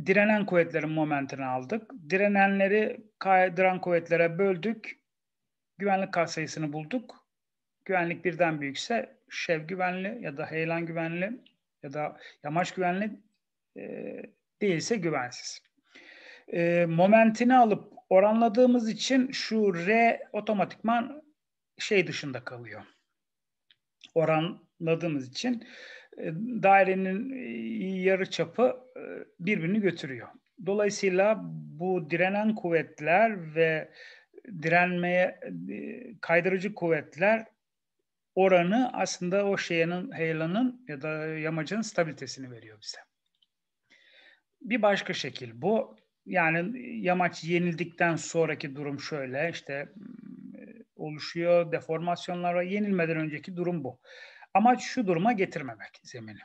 Direnen kuvvetlerin momentini aldık. Direnenleri kaydıran kuvvetlere böldük. Güvenlik katsayısını bulduk. Güvenlik birden büyükse şev güvenli ya da heyelan güvenli ya da yamaç güvenli e, değilse güvensiz. E, momentini alıp oranladığımız için şu R otomatikman şey dışında kalıyor. Oranladığımız için e, dairenin e, yarı çapı e, birbirini götürüyor. Dolayısıyla bu direnen kuvvetler ve direnmeye e, kaydırıcı kuvvetler oranı aslında o şeyenin heyelanın ya da yamacın stabilitesini veriyor bize. Bir başka şekil bu. Yani yamaç yenildikten sonraki durum şöyle işte e, oluşuyor deformasyonlar ve yenilmeden önceki durum bu. Amaç şu duruma getirmemek zemini.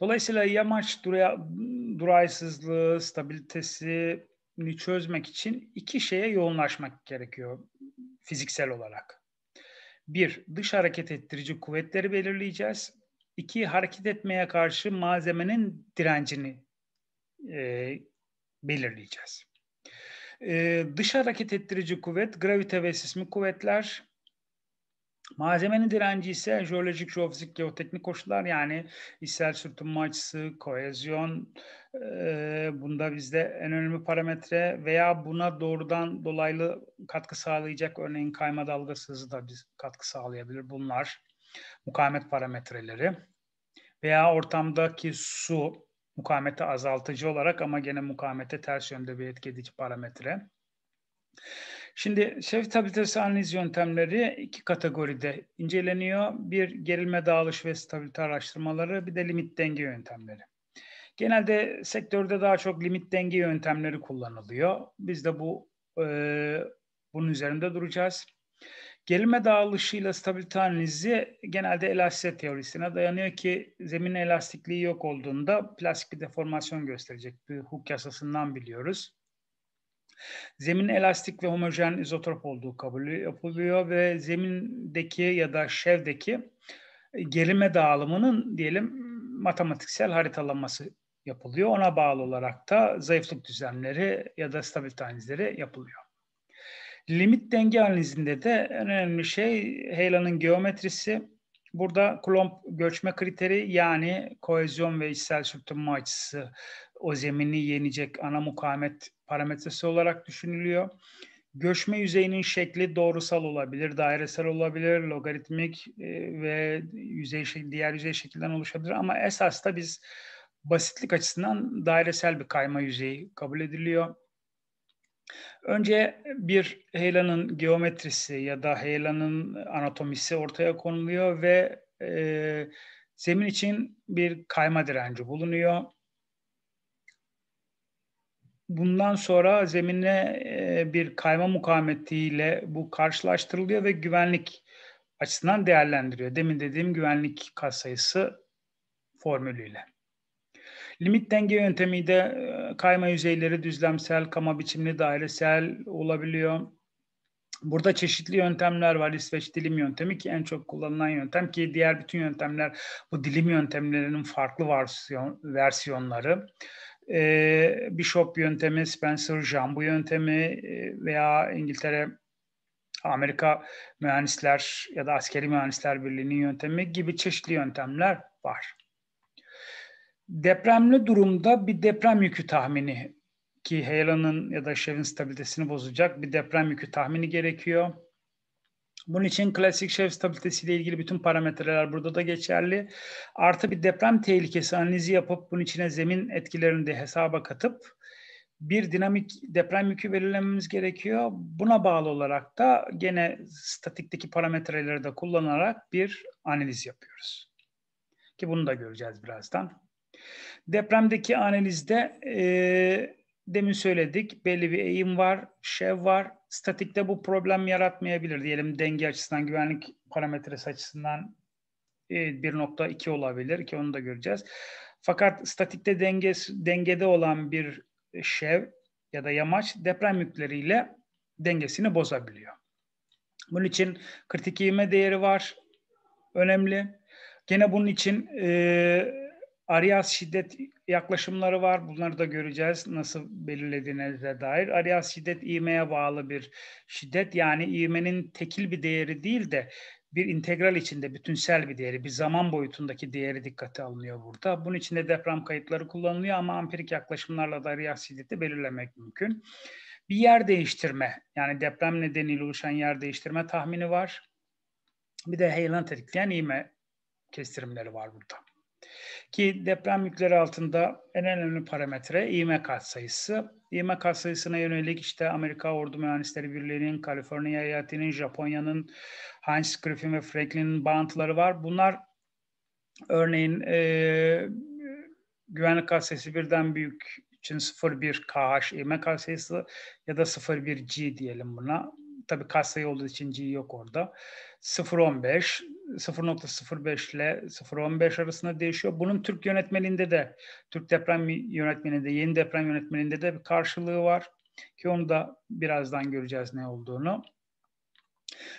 Dolayısıyla yamaç dura duraysızlığı, stabilitesi, çözmek için iki şeye yoğunlaşmak gerekiyor fiziksel olarak. Bir, dış hareket ettirici kuvvetleri belirleyeceğiz. İki, hareket etmeye karşı malzemenin direncini e, belirleyeceğiz. E, dış hareket ettirici kuvvet, gravite ve sismik kuvvetler, Malzemenin direnci ise jeolojik, jeofizik, geoteknik koşullar yani içsel sürtünme açısı, koezyon, e, bunda bizde en önemli parametre veya buna doğrudan dolaylı katkı sağlayacak örneğin kayma dalgası hızı da biz katkı sağlayabilir bunlar. Mukavemet parametreleri veya ortamdaki su mukavemeti azaltıcı olarak ama gene mukavemete ters yönde bir etki edici parametre. Şimdi şef stabilitesi analiz yöntemleri iki kategoride inceleniyor. Bir gerilme dağılış ve stabilite araştırmaları, bir de limit denge yöntemleri. Genelde sektörde daha çok limit denge yöntemleri kullanılıyor. Biz de bu e, bunun üzerinde duracağız. Gerilme dağılışıyla stabilite analizi genelde elastik teorisine dayanıyor ki zemin elastikliği yok olduğunda plastik bir deformasyon gösterecek. Bir hukuk yasasından biliyoruz. Zemin elastik ve homojen izotop olduğu kabul yapılıyor ve zemindeki ya da şevdeki e, gerilme dağılımının diyelim matematiksel haritalanması yapılıyor. Ona bağlı olarak da zayıflık düzenleri ya da stabilite analizleri yapılıyor. Limit denge analizinde de en önemli şey Heyla'nın geometrisi. Burada Coulomb göçme kriteri yani kohezyon ve içsel sürtünme açısı o zemini yenecek ana mukavemet parametresi olarak düşünülüyor. Göçme yüzeyinin şekli doğrusal olabilir, dairesel olabilir, logaritmik e, ve yüzey diğer yüzey şekilden oluşabilir ama esas da biz basitlik açısından dairesel bir kayma yüzeyi kabul ediliyor. Önce bir heyelanın geometrisi ya da heyelanın anatomisi ortaya konuluyor ve e, zemin için bir kayma direnci bulunuyor bundan sonra zemine bir kayma mukavemetiyle bu karşılaştırılıyor ve güvenlik açısından değerlendiriyor. Demin dediğim güvenlik katsayısı formülüyle. Limit denge yöntemi de kayma yüzeyleri düzlemsel, kama biçimli, dairesel olabiliyor. Burada çeşitli yöntemler var. İsveç dilim yöntemi ki en çok kullanılan yöntem ki diğer bütün yöntemler bu dilim yöntemlerinin farklı versiyon, versiyonları e, Bishop yöntemi, Spencer bu yöntemi e, veya İngiltere Amerika mühendisler ya da askeri mühendisler birliğinin yöntemi gibi çeşitli yöntemler var. Depremli durumda bir deprem yükü tahmini ki Heyla'nın ya da Şev'in stabilitesini bozacak bir deprem yükü tahmini gerekiyor. Bunun için klasik şef stabilitesiyle ilgili bütün parametreler burada da geçerli. Artı bir deprem tehlikesi analizi yapıp bunun içine zemin etkilerini de hesaba katıp bir dinamik deprem yükü belirlememiz gerekiyor. Buna bağlı olarak da gene statikteki parametreleri de kullanarak bir analiz yapıyoruz. Ki bunu da göreceğiz birazdan. Depremdeki analizde e, Demin söyledik belli bir eğim var, şev var. Statikte bu problem yaratmayabilir diyelim denge açısından, güvenlik parametresi açısından 1.2 e, olabilir ki onu da göreceğiz. Fakat statikte denge, dengede olan bir şev ya da yamaç deprem yükleriyle dengesini bozabiliyor. Bunun için kritik ivme değeri var. Önemli. Gene bunun için e, Arias şiddet yaklaşımları var. Bunları da göreceğiz nasıl belirlediğinize dair. Arias şiddet iğmeye bağlı bir şiddet. Yani iğmenin tekil bir değeri değil de bir integral içinde bütünsel bir değeri, bir zaman boyutundaki değeri dikkate alınıyor burada. Bunun için de deprem kayıtları kullanılıyor ama ampirik yaklaşımlarla da Arias şiddeti belirlemek mümkün. Bir yer değiştirme, yani deprem nedeniyle oluşan yer değiştirme tahmini var. Bir de heyelan tetikleyen iğme kestirimleri var burada. Ki deprem yükleri altında en önemli parametre ivme katsayısı. İvme katsayısına yönelik işte Amerika Ordu Mühendisleri Birliği'nin, Kaliforniya eyaletinin, Japonya'nın, Hans Griffin ve Franklin'in bağıntıları var. Bunlar örneğin e, güvenlik katsayısı birden büyük için 0.1 KH ivme katsayısı ya da 0.1 G diyelim buna. Tabii katsayı olduğu için G yok orada. 0.15, 0.05 ile 0.15 arasında değişiyor. Bunun Türk yönetmeninde de, Türk deprem yönetmeninde, yeni deprem yönetmeninde de bir karşılığı var. Ki onu da birazdan göreceğiz ne olduğunu.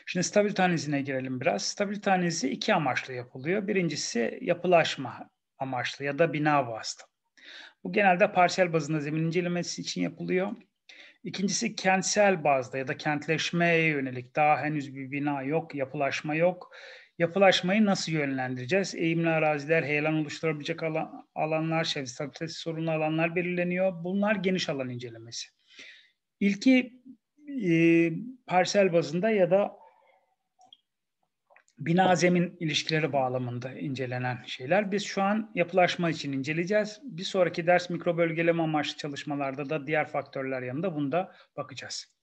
Şimdi stabilite analizine girelim biraz. Stabilite analizi iki amaçlı yapılıyor. Birincisi yapılaşma amaçlı ya da bina vasıtı. Bu genelde parsel bazında zemin incelemesi için yapılıyor. İkincisi kentsel bazda ya da kentleşmeye yönelik daha henüz bir bina yok, yapılaşma yok. Yapılaşmayı nasıl yönlendireceğiz? Eğimli araziler, heyelan oluşturabilecek alan, alanlar, şefsatesi sorunlu alanlar belirleniyor. Bunlar geniş alan incelemesi. İlki e, parsel bazında ya da bina zemin ilişkileri bağlamında incelenen şeyler. Biz şu an yapılaşma için inceleyeceğiz. Bir sonraki ders mikro bölgeleme amaçlı çalışmalarda da diğer faktörler yanında bunda bakacağız.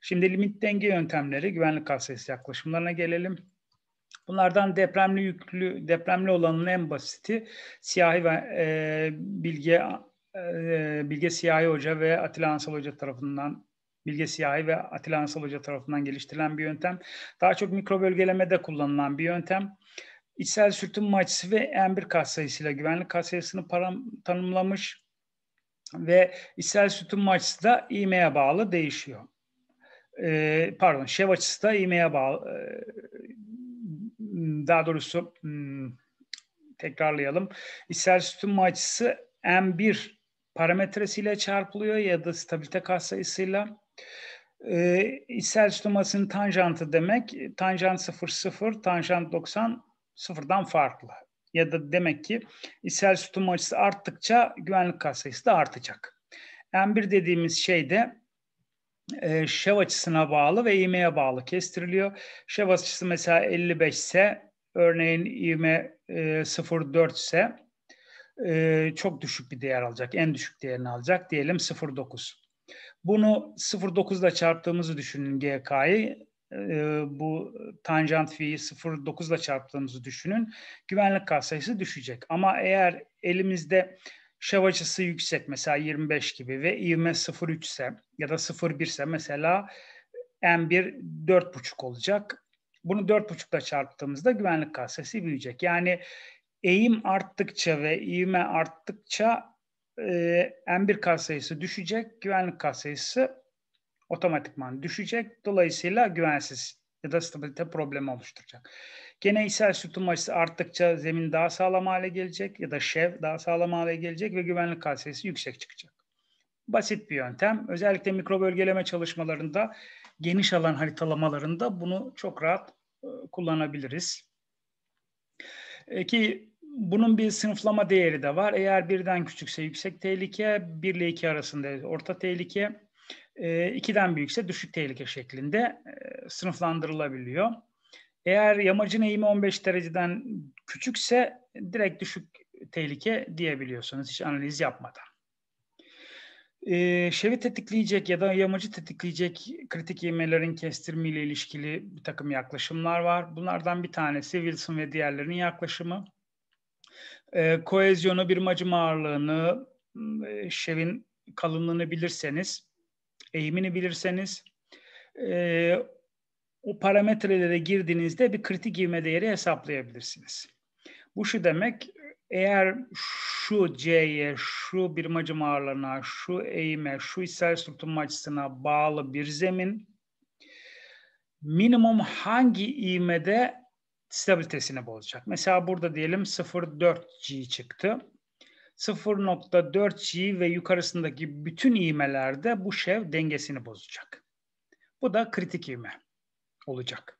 Şimdi limit denge yöntemleri, güvenlik kapsayısı yaklaşımlarına gelelim. Bunlardan depremli yüklü, depremli olanın en basiti siyahi ve e, bilge e, Bilge Siyahi Hoca ve Atilla Ansal Hoca tarafından Bilge Siyahi ve Atilla Ansal Hoca tarafından geliştirilen bir yöntem. Daha çok mikro bölgelemede kullanılan bir yöntem. İçsel sürtünme açısı ve M1 sayısıyla güvenlik katsayısını param, tanımlamış ve içsel sürtünme açısı da IM'ye bağlı değişiyor. Ee, pardon, şev açısı da IM'ye bağlı. E, daha doğrusu tekrarlayalım. İçsel sürtünme açısı M1 parametresiyle çarpılıyor ya da stabilite katsayısıyla e, ee, içsel stomasının tanjantı demek tanjant 0 0, tanjant 90 sıfırdan farklı. Ya da demek ki içsel sütun arttıkça güvenlik kat sayısı da artacak. M1 dediğimiz şey de e, şev açısına bağlı ve ivmeye bağlı kestiriliyor. Şev açısı mesela 55 ise örneğin ivme e, 0.4 ise e, çok düşük bir değer alacak. En düşük değerini alacak. Diyelim 0.9. Bunu 0.9 ile çarptığımızı düşünün GK'yı. E, ee, bu tanjant fi'yi 0.9 ile çarptığımızı düşünün. Güvenlik katsayısı düşecek. Ama eğer elimizde şev açısı yüksek mesela 25 gibi ve ivme 0.3 ise ya da 0.1 ise mesela M1 4.5 olacak. Bunu 4.5 ile çarptığımızda güvenlik katsayısı büyüyecek. Yani eğim arttıkça ve ivme arttıkça ee, M1 kas düşecek, güvenlik kas sayısı otomatikman düşecek. Dolayısıyla güvensiz ya da stabilite problemi oluşturacak. Geneysel sütun açısı arttıkça zemin daha sağlam hale gelecek ya da şev daha sağlam hale gelecek ve güvenlik kas yüksek çıkacak. Basit bir yöntem. Özellikle mikro bölgeleme çalışmalarında, geniş alan haritalamalarında bunu çok rahat e, kullanabiliriz. Ee, ki bunun bir sınıflama değeri de var. Eğer birden küçükse yüksek tehlike, 1 ile 2 arasında orta tehlike, 2'den e, büyükse düşük tehlike şeklinde e, sınıflandırılabiliyor. Eğer yamacın eğimi 15 dereceden küçükse direkt düşük tehlike diyebiliyorsunuz hiç analiz yapmadan. Ee, şevi tetikleyecek ya da yamacı tetikleyecek kritik yemelerin kestirme ile ilişkili bir takım yaklaşımlar var. Bunlardan bir tanesi Wilson ve diğerlerinin yaklaşımı. E, koezyonu, bir macım ağırlığını, hmm, e, şevin kalınlığını bilirseniz, eğimini bilirseniz, e, o parametrelere girdiğinizde bir kritik ivme değeri hesaplayabilirsiniz. Bu şu demek, eğer şu C'ye, şu bir macım ağırlığına, şu eğime, şu içsel sürtünme açısına bağlı bir zemin minimum hangi ivmede stabilitesini bozacak. Mesela burada diyelim 0.4G çıktı. 0.4G ve yukarısındaki bütün iğmelerde bu şev dengesini bozacak. Bu da kritik iğme olacak.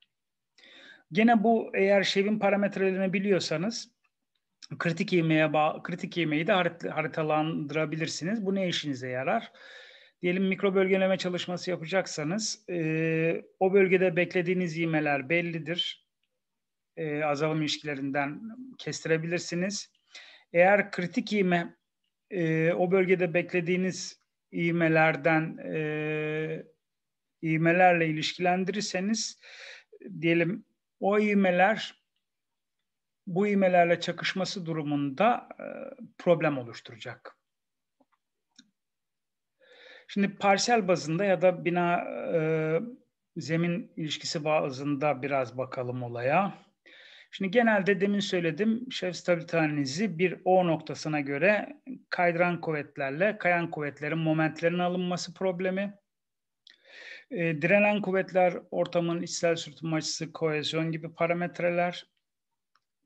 Gene bu eğer şevin parametrelerini biliyorsanız kritik iğmeye kritik iğmeyi de harit haritalandırabilirsiniz. Bu ne işinize yarar? Diyelim mikro bölgeleme çalışması yapacaksanız e, o bölgede beklediğiniz iğmeler bellidir e, azalım ilişkilerinden kestirebilirsiniz. Eğer kritik iğme e, o bölgede beklediğiniz iğmelerden e, iğmelerle ilişkilendirirseniz diyelim o iğmeler bu iğmelerle çakışması durumunda e, problem oluşturacak. Şimdi parsel bazında ya da bina e, zemin ilişkisi bazında biraz bakalım olaya. Şimdi genelde demin söyledim şef stabilitanenizi bir O noktasına göre kaydıran kuvvetlerle kayan kuvvetlerin momentlerin alınması problemi. E, direnen kuvvetler ortamın içsel sürtünme açısı, kohezyon gibi parametreler.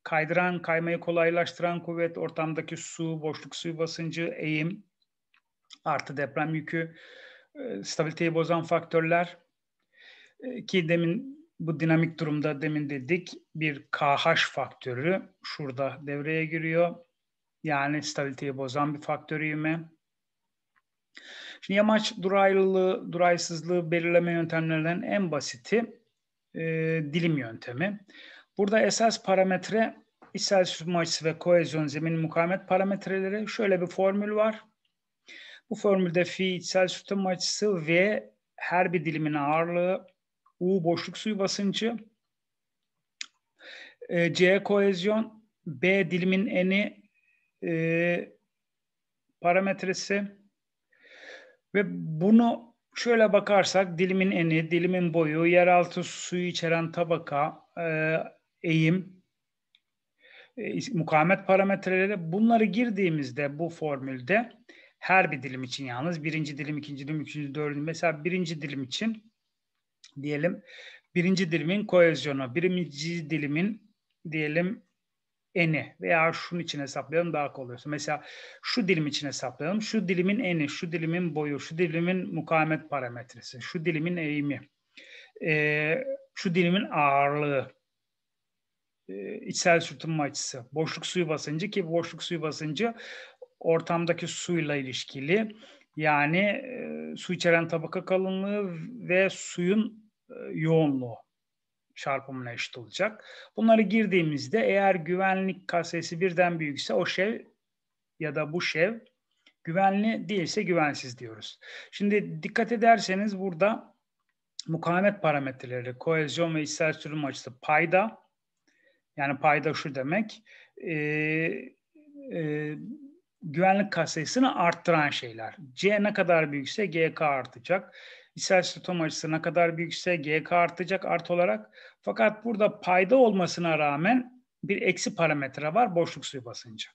Kaydıran, kaymayı kolaylaştıran kuvvet, ortamdaki su, boşluk suyu basıncı, eğim, artı deprem yükü, e, stabiliteyi bozan faktörler. Ee, ki demin bu dinamik durumda demin dedik bir KH faktörü şurada devreye giriyor. Yani stabiliteyi bozan bir faktör ivme. Şimdi yamaç duraylılığı, duraysızlığı belirleme yöntemlerinden en basiti e, dilim yöntemi. Burada esas parametre içsel sürtünme açısı ve koezyon zemin mukavemet parametreleri. Şöyle bir formül var. Bu formülde fi içsel sürtünme açısı ve her bir dilimin ağırlığı U boşluk suyu basıncı, e, C kohezyon, B dilimin eni e, parametresi ve bunu şöyle bakarsak dilimin eni, dilimin boyu, yeraltı suyu içeren tabaka, e, eğim, e, parametreleri bunları girdiğimizde bu formülde her bir dilim için yalnız birinci dilim, ikinci dilim, üçüncü, dördüncü mesela birinci dilim için diyelim birinci dilimin koezyonu, birinci dilimin diyelim eni veya şunun için hesaplayalım daha kolay olsun. Mesela şu dilim için hesaplayalım. Şu dilimin eni, şu dilimin boyu, şu dilimin mukavemet parametresi, şu dilimin eğimi, e, şu dilimin ağırlığı, e, içsel sürtünme açısı, boşluk suyu basıncı ki boşluk suyu basıncı ortamdaki suyla ilişkili yani e, su içeren tabaka kalınlığı ve suyun e, yoğunluğu çarpımına eşit olacak. Bunları girdiğimizde eğer güvenlik kasesi birden büyükse o şev ya da bu şev güvenli değilse güvensiz diyoruz. Şimdi dikkat ederseniz burada mukavemet parametreleri, kohezyon ve içsel sürüm açısı payda, yani payda şu demek, e, e, güvenlik katsayısını arttıran şeyler. C ne kadar büyükse GK artacak. İstatistik açısı ne kadar büyükse GK artacak art olarak. Fakat burada payda olmasına rağmen bir eksi parametre var boşluk suyu basıncı.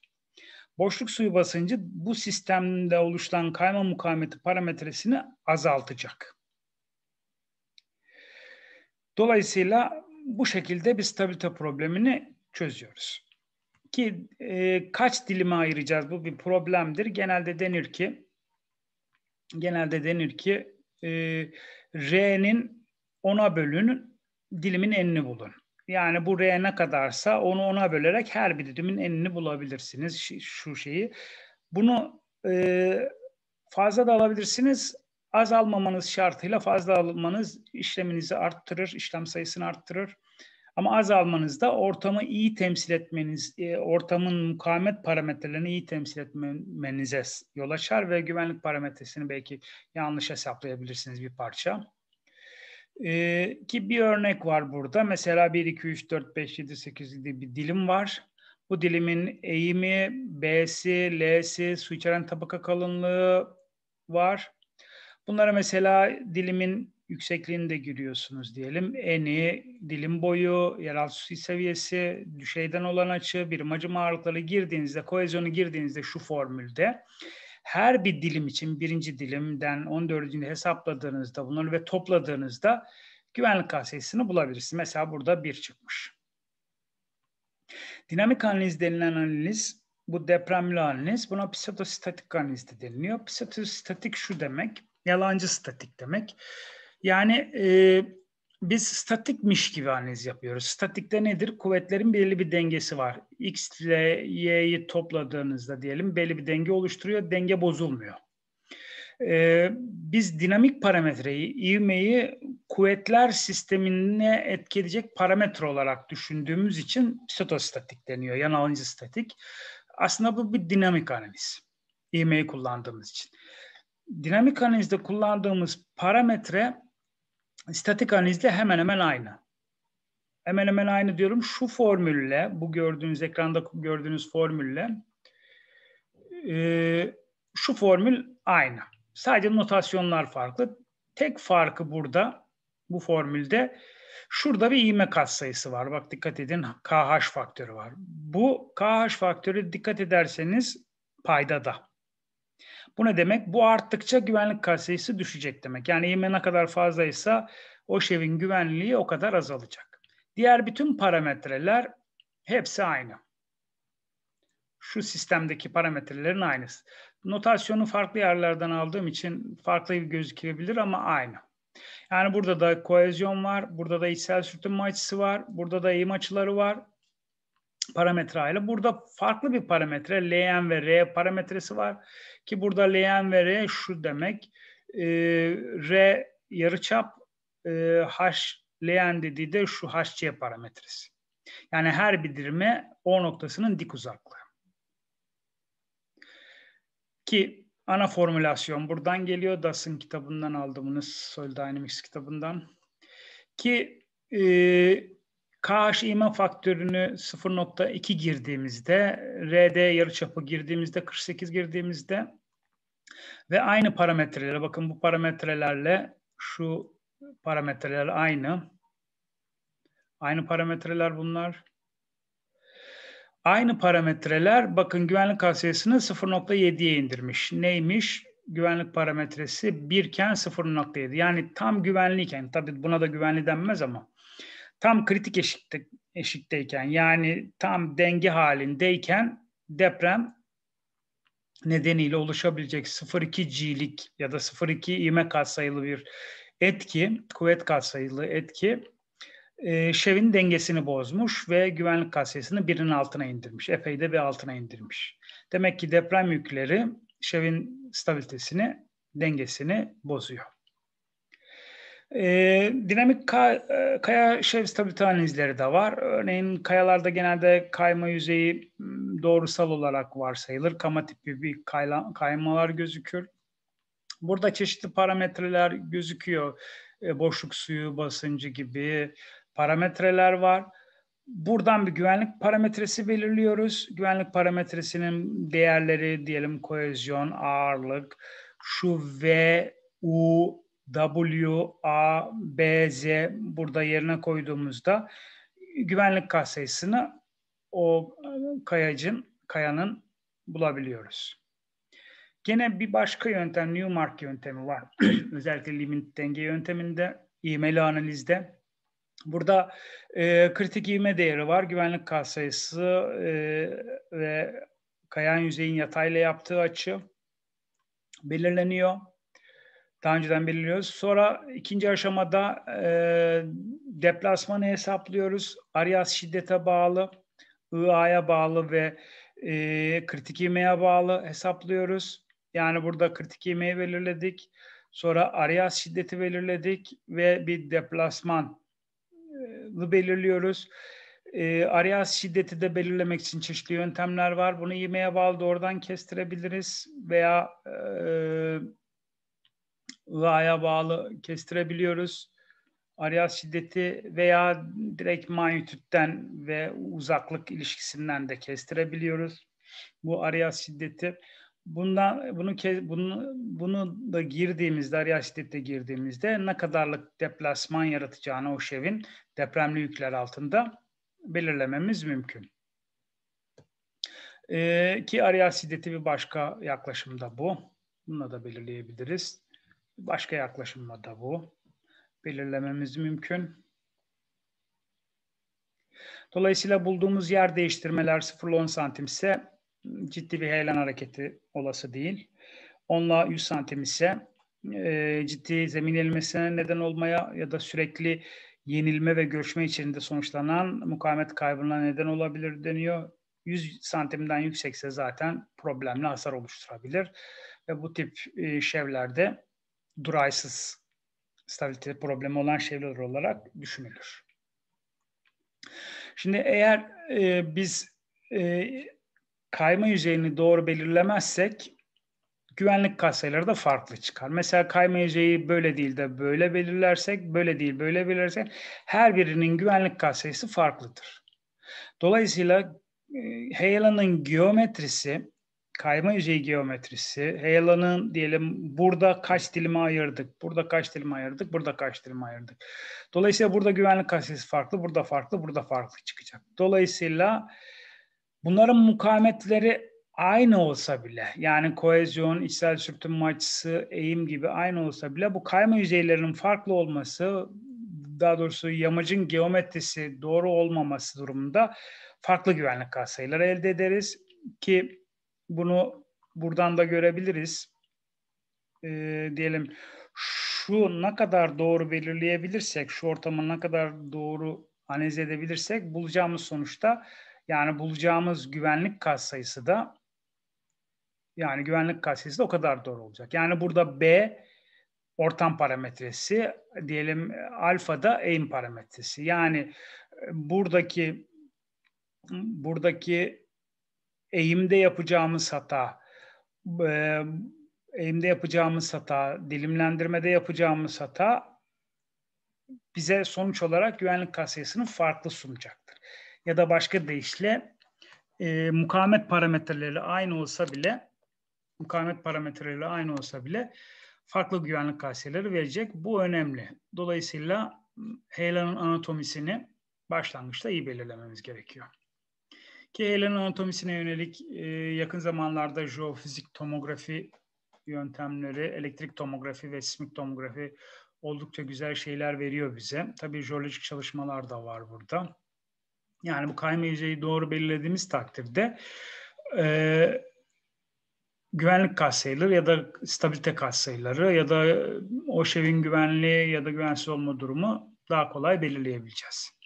Boşluk suyu basıncı bu sistemde oluşan kayma mukavemeti parametresini azaltacak. Dolayısıyla bu şekilde bir stabilite problemini çözüyoruz ki e, kaç dilime ayıracağız bu bir problemdir. Genelde denir ki genelde denir ki e, R'nin 10'a bölün dilimin enini bulun. Yani bu R ne kadarsa onu ona bölerek her bir dilimin enini bulabilirsiniz şu, şu şeyi. Bunu e, fazla da alabilirsiniz. Az almamanız şartıyla fazla almanız işleminizi arttırır, işlem sayısını arttırır. Ama az almanızda ortamı iyi temsil etmeniz, e, ortamın mukavemet parametrelerini iyi temsil etmenize yol açar ve güvenlik parametresini belki yanlış hesaplayabilirsiniz bir parça. Ee, ki bir örnek var burada. Mesela 1, 2, 3, 4, 5, 7, 8 diye bir dilim var. Bu dilimin eğimi, B'si, L'si, su içeren tabaka kalınlığı var. Bunlara mesela dilimin yüksekliğini de giriyorsunuz diyelim. Eni, dilim boyu, yeraltı su seviyesi, düşeyden olan açı, birim hacim ağırlıkları girdiğinizde, koezyonu girdiğinizde şu formülde her bir dilim için birinci dilimden 14. hesapladığınızda bunları ve topladığınızda güvenlik kasesini bulabilirsiniz. Mesela burada bir çıkmış. Dinamik analiz denilen analiz bu depremli analiz. Buna psikostatik analiz de deniliyor. Psikostatik şu demek, yalancı statik demek. Yani e, biz statikmiş gibi analiz yapıyoruz. Statikte nedir? Kuvvetlerin belli bir dengesi var. X ile Y'yi topladığınızda diyelim belli bir denge oluşturuyor. Denge bozulmuyor. Ee, biz dinamik parametreyi, ivmeyi kuvvetler sistemine etkileyecek parametre olarak düşündüğümüz için psikostatik deniyor. Yani alıncı statik. Aslında bu bir dinamik analiz. İvmeyi kullandığımız için. Dinamik analizde kullandığımız parametre statik analizde hemen hemen aynı. Hemen hemen aynı diyorum. Şu formülle, bu gördüğünüz ekranda gördüğünüz formülle e, şu formül aynı. Sadece notasyonlar farklı. Tek farkı burada bu formülde şurada bir iğme katsayısı var. Bak dikkat edin KH faktörü var. Bu KH faktörü dikkat ederseniz payda da. Bu ne demek? Bu arttıkça güvenlik katsayısı düşecek demek. Yani yeme ne kadar fazlaysa o şevin güvenliği o kadar azalacak. Diğer bütün parametreler hepsi aynı. Şu sistemdeki parametrelerin aynısı. Notasyonu farklı yerlerden aldığım için farklı bir gözükebilir ama aynı. Yani burada da koezyon var, burada da içsel sürtünme açısı var, burada da eğim açıları var, parametre aile. Burada farklı bir parametre LN ve R parametresi var. Ki burada leğen ve R şu demek. E, ee, R yarıçap e, H leğen dediği de şu HC parametresi. Yani her bir dirime O noktasının dik uzaklığı. Ki ana formülasyon buradan geliyor. Das'ın kitabından aldım bunu. Solid Dynamics kitabından. Ki e, KHİMA faktörünü 0.2 girdiğimizde, RD yarıçapı girdiğimizde, 48 girdiğimizde ve aynı parametrelere bakın bu parametrelerle şu parametreler aynı. Aynı parametreler bunlar. Aynı parametreler bakın güvenlik kasiyesini 0.7'ye indirmiş. Neymiş? Güvenlik parametresi 1 iken 0.7. Yani tam güvenliyken tabii buna da güvenli denmez ama tam kritik eşikte, eşikteyken yani tam denge halindeyken deprem nedeniyle oluşabilecek 0.2 G'lik ya da 0.2 ivme katsayılı bir etki, kuvvet katsayılı etki e, şevin dengesini bozmuş ve güvenlik katsayısını birinin altına indirmiş. Epey de bir altına indirmiş. Demek ki deprem yükleri şevin stabilitesini, dengesini bozuyor. E, dinamik ka, e, kaya şev stabilite analizleri de var. Örneğin kayalarda genelde kayma yüzeyi hmm, doğrusal olarak varsayılır. Kama tipi bir kayla, kaymalar gözükür. Burada çeşitli parametreler gözüküyor. E, boşluk suyu basıncı gibi parametreler var. Buradan bir güvenlik parametresi belirliyoruz. Güvenlik parametresinin değerleri diyelim koezyon, ağırlık, şu V, U, W, A, B, Z burada yerine koyduğumuzda güvenlik katsayısını o e, kayacın, kayanın bulabiliyoruz. Gene bir başka yöntem Newmark yöntemi var. *clears throat* Özellikle limit denge yönteminde, ivmeli analizde. Burada e, kritik ivme değeri var. Güvenlik katsayısı e, ve kayan yüzeyin yatayla yaptığı açı belirleniyor. Daha önceden belirliyoruz. Sonra ikinci aşamada e, deplasmanı hesaplıyoruz. Arias şiddete bağlı, IA'ya bağlı ve e, kritik ivmeye bağlı hesaplıyoruz. Yani burada kritik ivmeyi belirledik. Sonra Arias şiddeti belirledik ve bir deplasmanı belirliyoruz. E, Arias şiddeti de belirlemek için çeşitli yöntemler var. Bunu ivmeye bağlı doğrudan kestirebiliriz veya e, gaya bağlı kestirebiliyoruz. Areal şiddeti veya direkt manyetütten ve uzaklık ilişkisinden de kestirebiliyoruz. Bu areal şiddeti. Bundan, bunu, bunu, bunu da girdiğimizde, arya şiddete girdiğimizde ne kadarlık deplasman yaratacağını o şevin depremli yükler altında belirlememiz mümkün. Ee, ki arya şiddeti bir başka yaklaşımda bu. Bunu da belirleyebiliriz. Başka yaklaşımla da bu belirlememiz mümkün. Dolayısıyla bulduğumuz yer değiştirmeler 0-10 santim ise ciddi bir heyelan hareketi olası değil. 10 100 santim ise e, ciddi zemin eğilmesine neden olmaya ya da sürekli yenilme ve göçme içinde sonuçlanan mukavemet kaybına neden olabilir deniyor. 100 santimden yüksekse zaten problemli hasar oluşturabilir. Ve bu tip e, şevlerde duraysız stabilite problemi olan şeyler olarak düşünülür. Şimdi eğer e, biz e, kayma yüzeyini doğru belirlemezsek güvenlik katsayıları da farklı çıkar. Mesela kayma yüzeyi böyle değil de böyle belirlersek, böyle değil böyle belirlersek her birinin güvenlik katsayısı farklıdır. Dolayısıyla e, heyelanın geometrisi kayma yüzey geometrisi, heyelanın diyelim burada kaç dilime ayırdık, burada kaç dilime ayırdık, burada kaç dilime ayırdık. Dolayısıyla burada güvenlik kastesi farklı, burada farklı, burada farklı çıkacak. Dolayısıyla bunların mukametleri aynı olsa bile yani kohezyon, içsel sürtünme açısı, eğim gibi aynı olsa bile bu kayma yüzeylerinin farklı olması daha doğrusu yamacın geometrisi doğru olmaması durumunda farklı güvenlik katsayıları elde ederiz ki bunu buradan da görebiliriz. E, diyelim şu ne kadar doğru belirleyebilirsek, şu ortamı ne kadar doğru analiz edebilirsek bulacağımız sonuçta yani bulacağımız güvenlik katsayısı da yani güvenlik katsayısı da o kadar doğru olacak. Yani burada B ortam parametresi diyelim alfa da eğim parametresi. Yani buradaki buradaki eğimde yapacağımız hata, eğimde yapacağımız hata, dilimlendirmede yapacağımız hata bize sonuç olarak güvenlik kasiyasını farklı sunacaktır. Ya da başka deyişle e, mukamet parametreleri aynı olsa bile mukamet parametreleri aynı olsa bile farklı güvenlik kasiyeleri verecek. Bu önemli. Dolayısıyla heyelanın anatomisini başlangıçta iyi belirlememiz gerekiyor. Ki eğlen anatomisine yönelik e, yakın zamanlarda jeofizik tomografi yöntemleri, elektrik tomografi ve sismik tomografi oldukça güzel şeyler veriyor bize. Tabii jeolojik çalışmalar da var burada. Yani bu kayma yüzeyi doğru belirlediğimiz takdirde e, güvenlik katsayıları ya da stabilite katsayıları ya da o şevin güvenliği ya da güvensiz olma durumu daha kolay belirleyebileceğiz.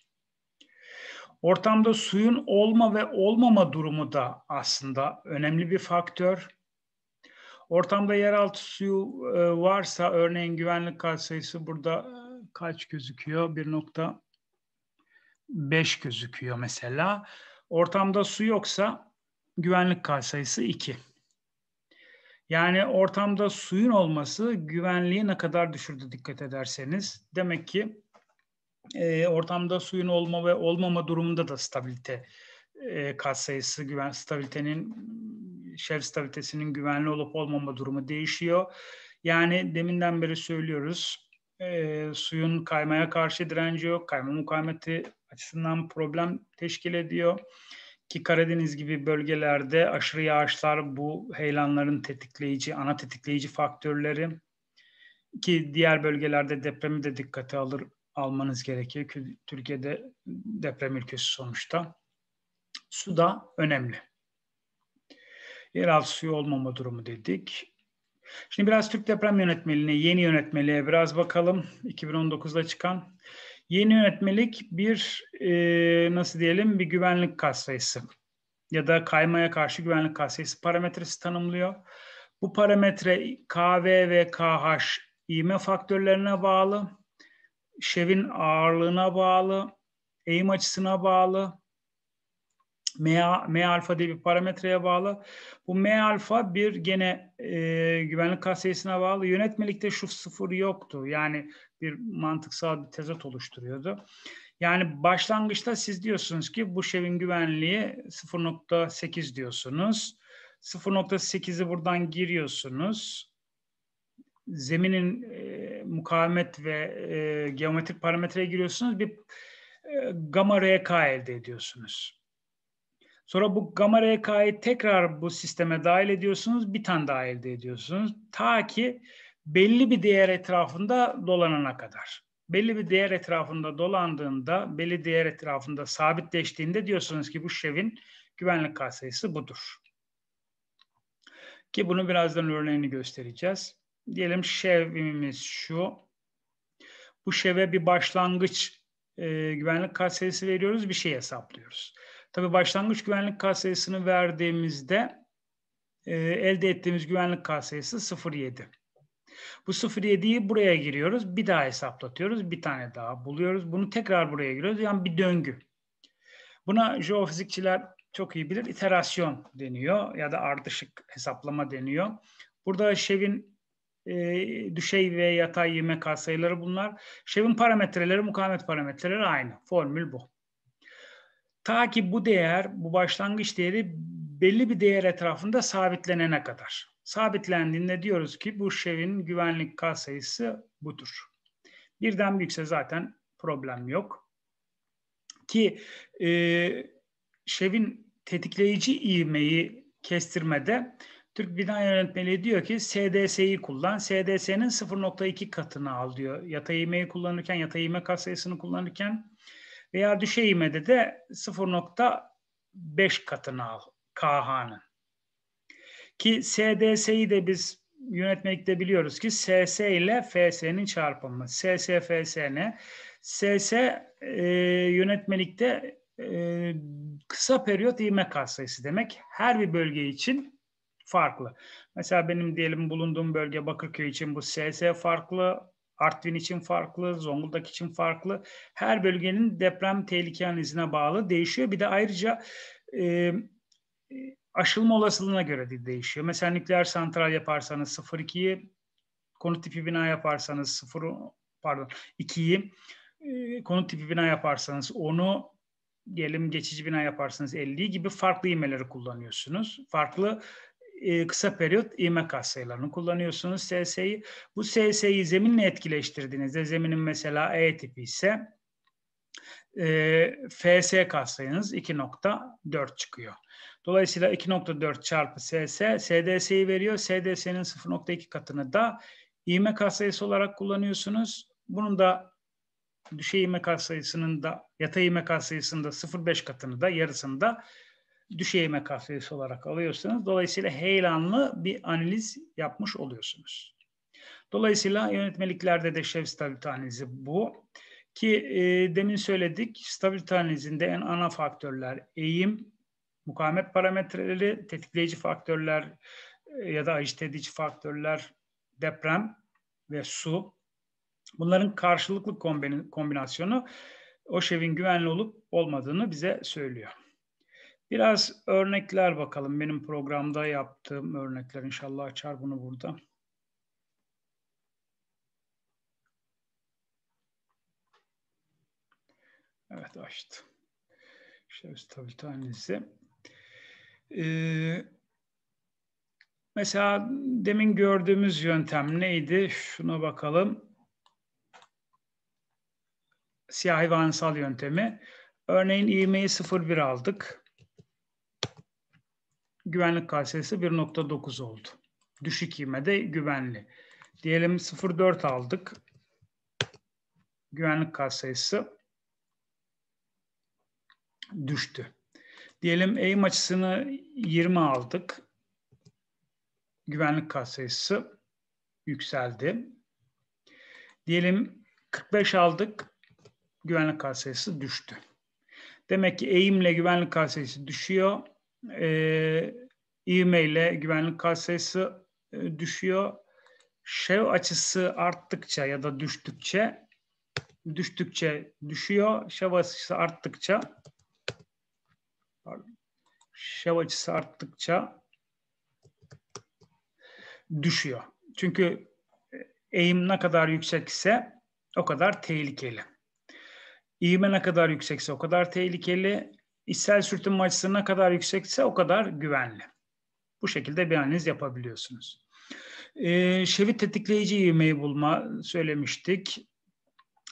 Ortamda suyun olma ve olmama durumu da aslında önemli bir faktör. Ortamda yeraltı suyu e, varsa örneğin güvenlik katsayısı burada e, kaç gözüküyor? 1.5 gözüküyor mesela. Ortamda su yoksa güvenlik katsayısı 2. Yani ortamda suyun olması güvenliği ne kadar düşürdü dikkat ederseniz. Demek ki e, ortamda suyun olma ve olmama durumunda da stabilite e, kat sayısı, güven stabilitenin şef stabilitesinin güvenli olup olmama durumu değişiyor. Yani deminden beri söylüyoruz e, suyun kaymaya karşı direnci yok. Kayma mukavemeti açısından problem teşkil ediyor. Ki Karadeniz gibi bölgelerde aşırı yağışlar bu heyelanların tetikleyici, ana tetikleyici faktörleri. Ki diğer bölgelerde depremi de dikkate alır, almanız gerekiyor. Türkiye'de deprem ülkesi sonuçta. Su da önemli. Yeraltı suyu olmama durumu dedik. Şimdi biraz Türk deprem yönetmeliğine, yeni yönetmeliğe biraz bakalım. 2019'da çıkan. Yeni yönetmelik bir e, nasıl diyelim bir güvenlik katsayısı ya da kaymaya karşı güvenlik katsayısı parametresi tanımlıyor. Bu parametre KV ve KH iğme faktörlerine bağlı şevin ağırlığına bağlı, eğim açısına bağlı, M, M alfa diye bir parametreye bağlı. Bu M alfa bir gene e, güvenlik kasiyesine bağlı. Yönetmelikte şu sıfır yoktu. Yani bir mantıksal bir tezat oluşturuyordu. Yani başlangıçta siz diyorsunuz ki bu şevin güvenliği 0.8 diyorsunuz. 0.8'i buradan giriyorsunuz zeminin e, mukavemet ve e, geometrik parametreye giriyorsunuz. Bir e, gamma RK elde ediyorsunuz. Sonra bu gamma RK'yı tekrar bu sisteme dahil ediyorsunuz. Bir tane daha elde ediyorsunuz. Ta ki belli bir değer etrafında dolanana kadar. Belli bir değer etrafında dolandığında, belli değer etrafında sabitleştiğinde diyorsunuz ki bu şevin güvenlik katsayısı budur. Ki bunu birazdan örneğini göstereceğiz diyelim şevimiz şu. Bu şeve bir başlangıç e, güvenlik kat veriyoruz, bir şey hesaplıyoruz. Tabii başlangıç güvenlik kat verdiğimizde e, elde ettiğimiz güvenlik kat sayısı 0.7. Bu 0.7'yi buraya giriyoruz, bir daha hesaplatıyoruz, bir tane daha buluyoruz. Bunu tekrar buraya giriyoruz, yani bir döngü. Buna jeofizikçiler çok iyi bilir, iterasyon deniyor ya da ardışık hesaplama deniyor. Burada Şev'in e, düşey ve yatay YMK sayıları bunlar. Şevin parametreleri, mukavemet parametreleri aynı. Formül bu. Ta ki bu değer, bu başlangıç değeri belli bir değer etrafında sabitlenene kadar. Sabitlendiğinde diyoruz ki bu şevin güvenlik katsayısı budur. Birden büyükse zaten problem yok. Ki e, şevin tetikleyici ivmeyi kestirmede Türk Bina Yönetmeliği diyor ki SDS'yi kullan. SDS'nin 0.2 katını al diyor. Yatay iğmeyi kullanırken, yatay iğme kat sayısını kullanırken veya düşey iğmede de 0.5 katını al KH'nın. Ki SDS'yi de biz yönetmelikte biliyoruz ki SS ile FS'nin çarpımı. SS, FSN. SS e, yönetmelikte e, kısa periyot iğme katsayısı demek. Her bir bölge için farklı. Mesela benim diyelim bulunduğum bölge Bakırköy için bu SS farklı, Artvin için farklı, Zonguldak için farklı. Her bölgenin deprem tehlike analizine bağlı değişiyor. Bir de ayrıca e, aşılma olasılığına göre de değişiyor. Mesela nükleer santral yaparsanız 0.2'yi, konut tipi bina yaparsanız 0 pardon 2'yi, e, konut tipi bina yaparsanız 10'u, diyelim geçici bina yaparsanız 50'yi gibi farklı imeleri kullanıyorsunuz. Farklı e, kısa periyot ivme kas kullanıyorsunuz SS'yi. Bu SS'yi zeminle etkileştirdiğinizde zeminin mesela E tipi ise e, FS kas 2.4 çıkıyor. Dolayısıyla 2.4 çarpı SS SDS'yi veriyor. SDS'nin 0.2 katını da ivme kas olarak kullanıyorsunuz. Bunun da düşey ivme kas da yatay ivme kas da 0.5 katını da yarısını da düşey eğme kafiyesi olarak alıyorsanız dolayısıyla heyelanlı bir analiz yapmış oluyorsunuz. Dolayısıyla yönetmeliklerde de şef stabilite analizi bu. Ki e, demin söyledik stabilite analizinde en ana faktörler eğim, mukavemet parametreleri, tetikleyici faktörler e, ya da ayırt edici faktörler, deprem ve su. Bunların karşılıklı kombinasyonu o şevin güvenli olup olmadığını bize söylüyor. Biraz örnekler bakalım. Benim programda yaptığım örnekler inşallah açar bunu burada. Evet açtı. İşte tabii tanesi. Ee, mesela demin gördüğümüz yöntem neydi? Şuna bakalım. siyah ve yöntemi. Örneğin ivmeyi 0,1 aldık güvenlik KSS 1.9 oldu. Düşük ivmede güvenli. Diyelim 0.4 aldık. Güvenlik KSS düştü. Diyelim eğim açısını 20 aldık. Güvenlik KSS yükseldi. Diyelim 45 aldık. Güvenlik KSS düştü. Demek ki eğimle güvenlik KSS düşüyor ivme ee, ile güvenlik kat sayısı e, düşüyor. Şev açısı arttıkça ya da düştükçe düştükçe düşüyor. Şev açısı arttıkça pardon, şev açısı arttıkça düşüyor. Çünkü e, eğim ne kadar yüksek ise o kadar tehlikeli. İğme ne kadar yüksekse o kadar tehlikeli. İçsel sürtünme açısı ne kadar yüksekse o kadar güvenli. Bu şekilde bir analiz yapabiliyorsunuz. Ee, şerit tetikleyici ivmeyi bulma söylemiştik.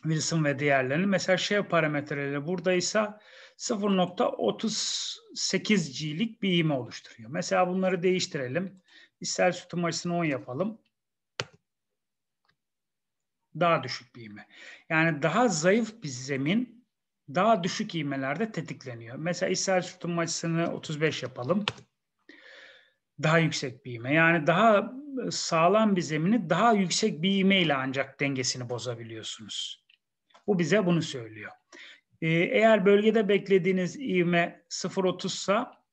Wilson ve diğerlerini. Mesela şey parametreleri buradaysa 0.38 G'lik bir ivme oluşturuyor. Mesela bunları değiştirelim. İçsel sütun açısını 10 yapalım. Daha düşük bir ivme. Yani daha zayıf bir zemin daha düşük iğmelerde tetikleniyor. Mesela İsrail tutunmacısını 35 yapalım. Daha yüksek bir iğme. Yani daha e, sağlam bir zemini daha yüksek bir iğme ile ancak dengesini bozabiliyorsunuz. Bu bize bunu söylüyor. E, eğer bölgede beklediğiniz ivme 0.30 sa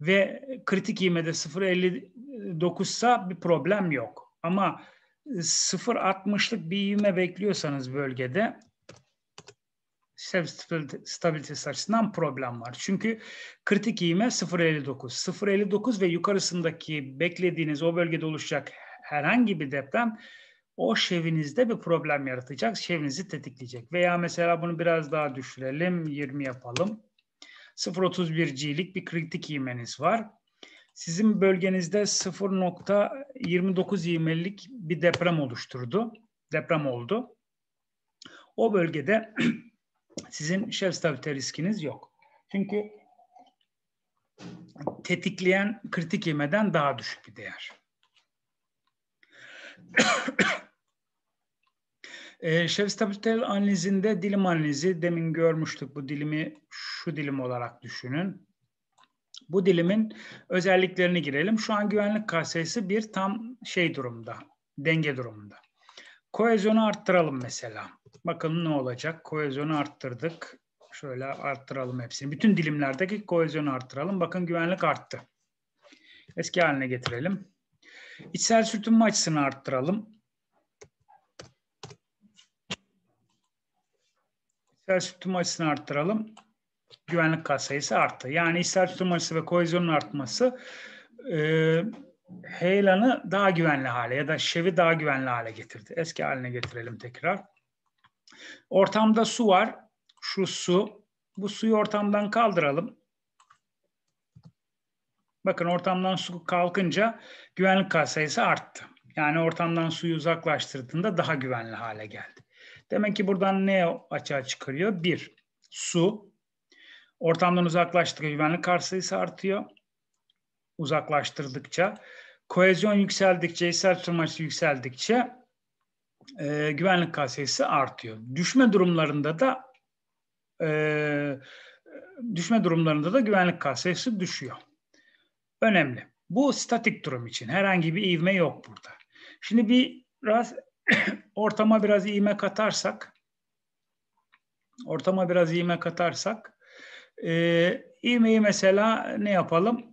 ve kritik ivmede 0.59 sa bir problem yok. Ama 0.60'lık bir ivme bekliyorsanız bölgede stabilitesi açısından problem var. Çünkü kritik iğme 0.59. 0.59 ve yukarısındaki beklediğiniz o bölgede oluşacak herhangi bir deprem o şevinizde bir problem yaratacak, şevinizi tetikleyecek. Veya mesela bunu biraz daha düşürelim, 20 yapalım. 0.31G'lik bir kritik iğmeniz var. Sizin bölgenizde 0.29 iğmelik bir deprem oluşturdu. Deprem oldu. O bölgede *clears throat* sizin Şevstavite riskiniz yok. Çünkü tetikleyen kritik yemeden daha düşük bir değer. *coughs* e, ee, Şevstavite analizinde dilim analizi demin görmüştük. Bu dilimi şu dilim olarak düşünün. Bu dilimin özelliklerini girelim. Şu an güvenlik kasesi bir tam şey durumda, denge durumunda. Koezyonu arttıralım mesela. Bakalım ne olacak? Koezyonu arttırdık. Şöyle arttıralım hepsini. Bütün dilimlerdeki koezyonu arttıralım. Bakın güvenlik arttı. Eski haline getirelim. İçsel sürtünme açısını arttıralım. İçsel sürtünme açısını arttıralım. Güvenlik kat sayısı arttı. Yani içsel sürtünme açısı ve koezyonun artması e, Heylan'ı daha güvenli hale ya da Şev'i daha güvenli hale getirdi. Eski haline getirelim tekrar. Ortamda su var. Şu su. Bu suyu ortamdan kaldıralım. Bakın ortamdan su kalkınca güvenlik katsayısı arttı. Yani ortamdan suyu uzaklaştırdığında daha güvenli hale geldi. Demek ki buradan ne açığa çıkarıyor? Bir, su. Ortamdan uzaklaştıkça güvenlik katsayısı artıyor. Uzaklaştırdıkça. Kohezyon yükseldikçe, ister tutulması yükseldikçe e, güvenlik kasiyesi artıyor. Düşme durumlarında da e, düşme durumlarında da güvenlik kasiyesi düşüyor. Önemli. Bu statik durum için. Herhangi bir ivme yok burada. Şimdi bir biraz *coughs* ortama biraz ivme katarsak ortama biraz ivme katarsak e, ivmeyi mesela ne yapalım?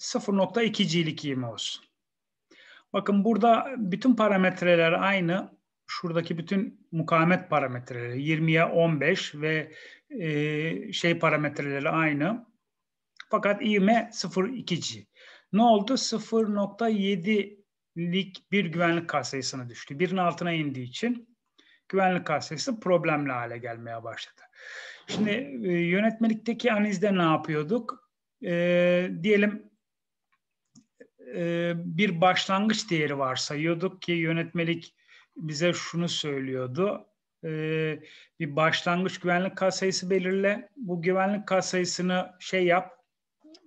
0.2G'lik ivme olsun. Bakın burada bütün parametreler aynı şuradaki bütün mukavemet parametreleri 20'ye 15 ve e, şey parametreleri aynı. Fakat ivme 0.2G. Ne oldu? 0.7'lik bir güvenlik katsayısına düştü. Birin altına indiği için güvenlik katsayısı problemli hale gelmeye başladı. Şimdi e, yönetmelikteki analizde ne yapıyorduk? E, diyelim e, bir başlangıç değeri varsayıyorduk ki yönetmelik bize şunu söylüyordu. Ee, bir başlangıç güvenlik kat sayısı belirle. Bu güvenlik kat sayısını şey yap,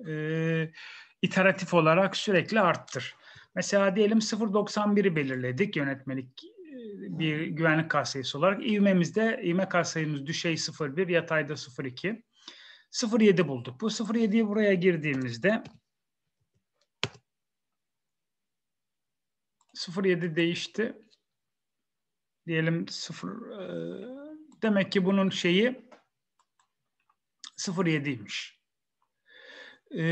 e, iteratif olarak sürekli arttır. Mesela diyelim 0.91'i belirledik yönetmelik e, bir güvenlik kat sayısı olarak. İvmemizde ivme kat sayımız düşey 0.1, yatayda 0.2. 0.7 bulduk. Bu 0.7'yi buraya girdiğimizde 0.7 değişti diyelim sıfır e, demek ki bunun şeyi 0.7'ymiş. E,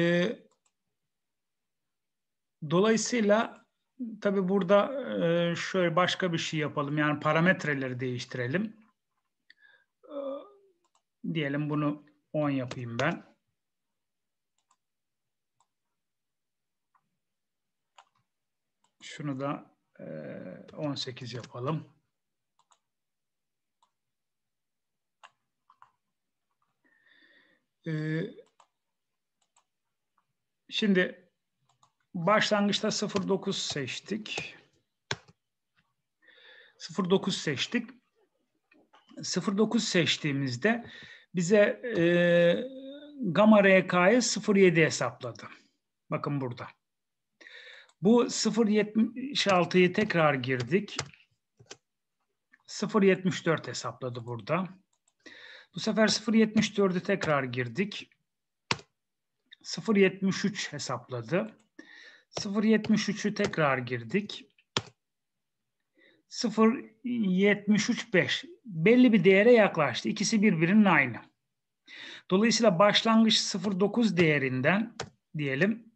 dolayısıyla tabi burada e, şöyle başka bir şey yapalım. Yani parametreleri değiştirelim. E, diyelim bunu 10 yapayım ben. Şunu da e, 18 yapalım. Ee, şimdi başlangıçta 0.9 seçtik. 0.9 seçtik. 0.9 seçtiğimizde bize e, gamma RK'yı 0.7 hesapladı. Bakın burada. Bu 0.76'yı tekrar girdik. 0.74 hesapladı burada. Bu sefer 0.74'ü tekrar girdik. 0.73 hesapladı. 0.73'ü tekrar girdik. 0.73.5 belli bir değere yaklaştı. İkisi birbirinin aynı. Dolayısıyla başlangıç 0.9 değerinden diyelim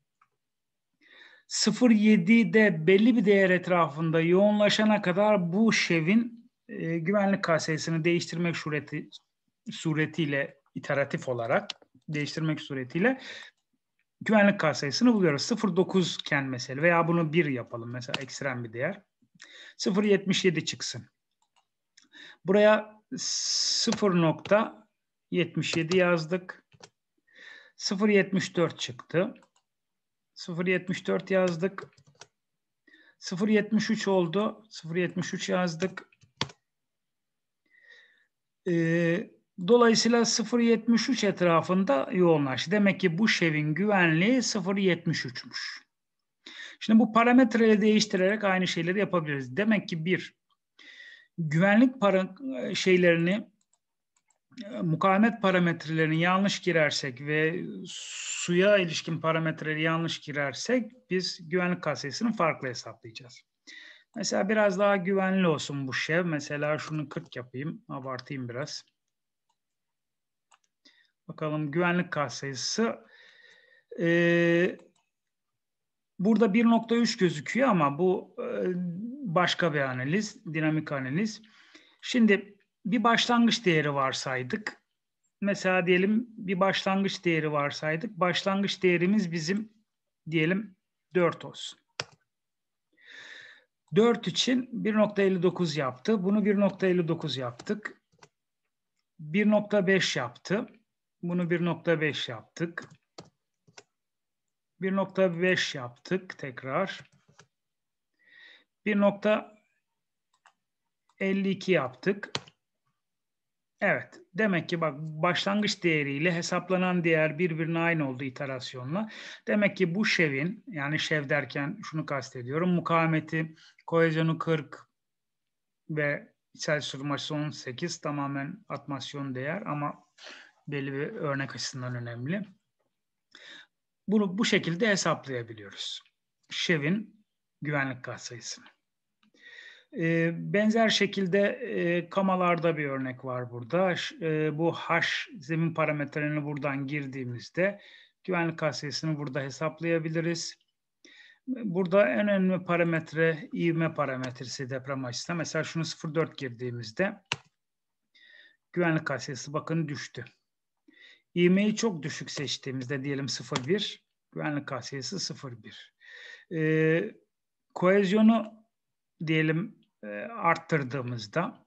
0.7'de belli bir değer etrafında yoğunlaşana kadar bu şevin e, güvenlik kasesini değiştirmek sureti, suretiyle iteratif olarak değiştirmek suretiyle güvenlik katsayısını buluyoruz. 0.9 ken mesela veya bunu 1 yapalım mesela ekstrem bir değer. 0.77 çıksın. Buraya 0.77 yazdık. 0.74 çıktı. 0.74 yazdık. 0.73 oldu. 0.73 yazdık. Ee, Dolayısıyla 0.73 etrafında yoğunlaştı. Demek ki bu şevin güvenliği 0.73'müş. Şimdi bu parametreleri değiştirerek aynı şeyleri yapabiliriz. Demek ki bir, güvenlik para, e, şeylerini, e, mukavemet parametrelerini yanlış girersek ve suya ilişkin parametreleri yanlış girersek biz güvenlik kasiyesini farklı hesaplayacağız. Mesela biraz daha güvenli olsun bu şev. Mesela şunu 40 yapayım, abartayım biraz. Bakalım güvenlik katsayısı. Ee, burada 1.3 gözüküyor ama bu e, başka bir analiz, dinamik analiz. Şimdi bir başlangıç değeri varsaydık. Mesela diyelim bir başlangıç değeri varsaydık. Başlangıç değerimiz bizim diyelim 4 olsun. 4 için 1.59 yaptı. Bunu 1.59 yaptık. 1.5 yaptı. Bunu 1.5 yaptık. 1.5 yaptık tekrar. 1.52 yaptık. Evet. Demek ki bak başlangıç değeriyle hesaplanan değer birbirine aynı oldu iterasyonla. Demek ki bu şevin yani şev derken şunu kastediyorum. Mukavemeti, kohezyonu 40 ve içsel sürmaçı 18 tamamen atmasyon değer ama belli bir örnek açısından önemli. Bunu bu şekilde hesaplayabiliyoruz. Şev'in güvenlik katsayısını. E, ee, benzer şekilde e, kamalarda bir örnek var burada. E, bu H zemin parametrelerini buradan girdiğimizde güvenlik katsayısını burada hesaplayabiliriz. Burada en önemli parametre ivme parametresi deprem açısından. Mesela şunu 0.4 girdiğimizde güvenlik katsayısı bakın düştü ivmeyi çok düşük seçtiğimizde diyelim 0,1 güvenlik kasiyesi sayısı 0,1. E, koezyonu diyelim e, arttırdığımızda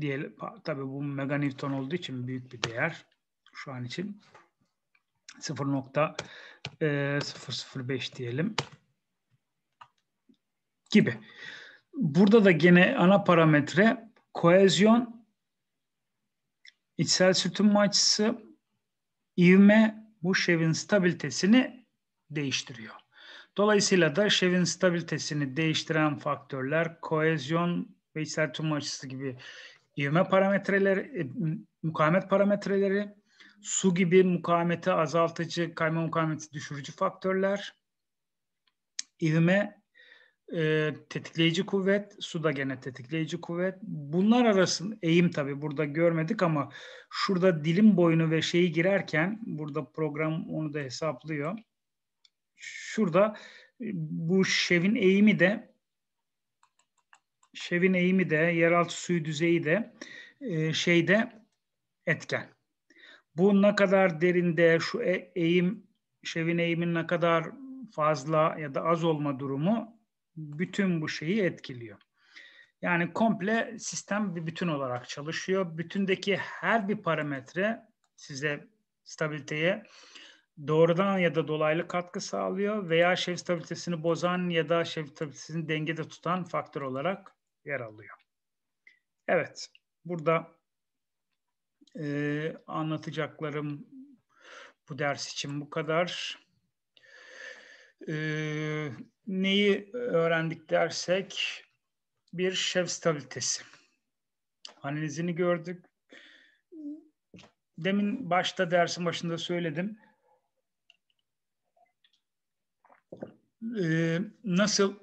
diyelim tabii bu mega meganewton olduğu için büyük bir değer şu an için 0.005 e, diyelim gibi. Burada da gene ana parametre koezyon içsel sütun açısı ivme bu şevin stabilitesini değiştiriyor. Dolayısıyla da şevin stabilitesini değiştiren faktörler koezyon ve içsel tüm açısı gibi ivme parametreleri, e, mukavemet parametreleri, su gibi mukavemeti azaltıcı, kayma mukavemeti düşürücü faktörler, ivme e, tetikleyici kuvvet, su da gene tetikleyici kuvvet. Bunlar arasında eğim tabii burada görmedik ama şurada dilim boyunu ve şeyi girerken burada program onu da hesaplıyor. Şurada e, bu şevin eğimi de şevin eğimi de yeraltı suyu düzeyi de e, şeyde etken. Bu ne kadar derinde şu e, eğim şevin eğimin ne kadar fazla ya da az olma durumu bütün bu şeyi etkiliyor. Yani komple sistem bir bütün olarak çalışıyor. Bütündeki her bir parametre size stabiliteye doğrudan ya da dolaylı katkı sağlıyor veya şev stabilitesini bozan ya da şev stabilitesini dengede tutan faktör olarak yer alıyor. Evet, burada e, anlatacaklarım bu ders için bu kadar. E, neyi e, öğrendik dersek bir şef stabilitesi. Analizini gördük. Demin başta dersin başında söyledim. E, nasıl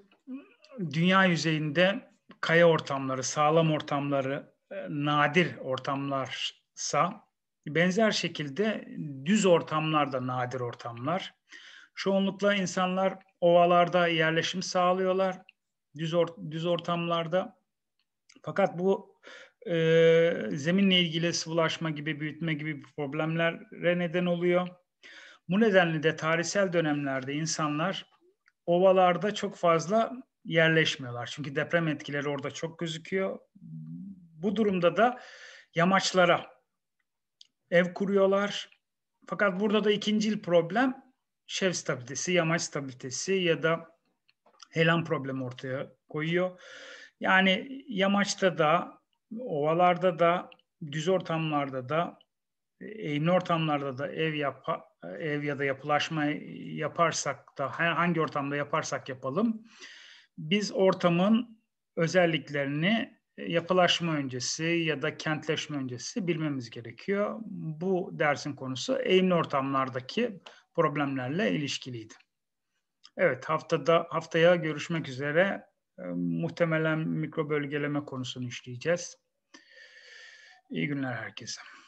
dünya yüzeyinde kaya ortamları, sağlam ortamları, e, nadir ortamlarsa benzer şekilde düz ortamlar da nadir ortamlar. Çoğunlukla insanlar ovalarda yerleşim sağlıyorlar, düz, or düz ortamlarda. Fakat bu e, zeminle ilgili sıvılaşma gibi, büyütme gibi problemlere neden oluyor. Bu nedenle de tarihsel dönemlerde insanlar ovalarda çok fazla yerleşmiyorlar. Çünkü deprem etkileri orada çok gözüküyor. Bu durumda da yamaçlara ev kuruyorlar. Fakat burada da ikinci problem şev stabilitesi, yamaç stabilitesi ya da helan problemi ortaya koyuyor. Yani yamaçta da, ovalarda da, düz ortamlarda da, eğimli ortamlarda da ev yap ev ya da yapılaşma yaparsak da hangi ortamda yaparsak yapalım biz ortamın özelliklerini e, yapılaşma öncesi ya da kentleşme öncesi bilmemiz gerekiyor. Bu dersin konusu eğimli ortamlardaki problemlerle ilişkiliydi. Evet haftada haftaya görüşmek üzere. Ee, muhtemelen mikro bölgeleme konusunu işleyeceğiz. İyi günler herkese.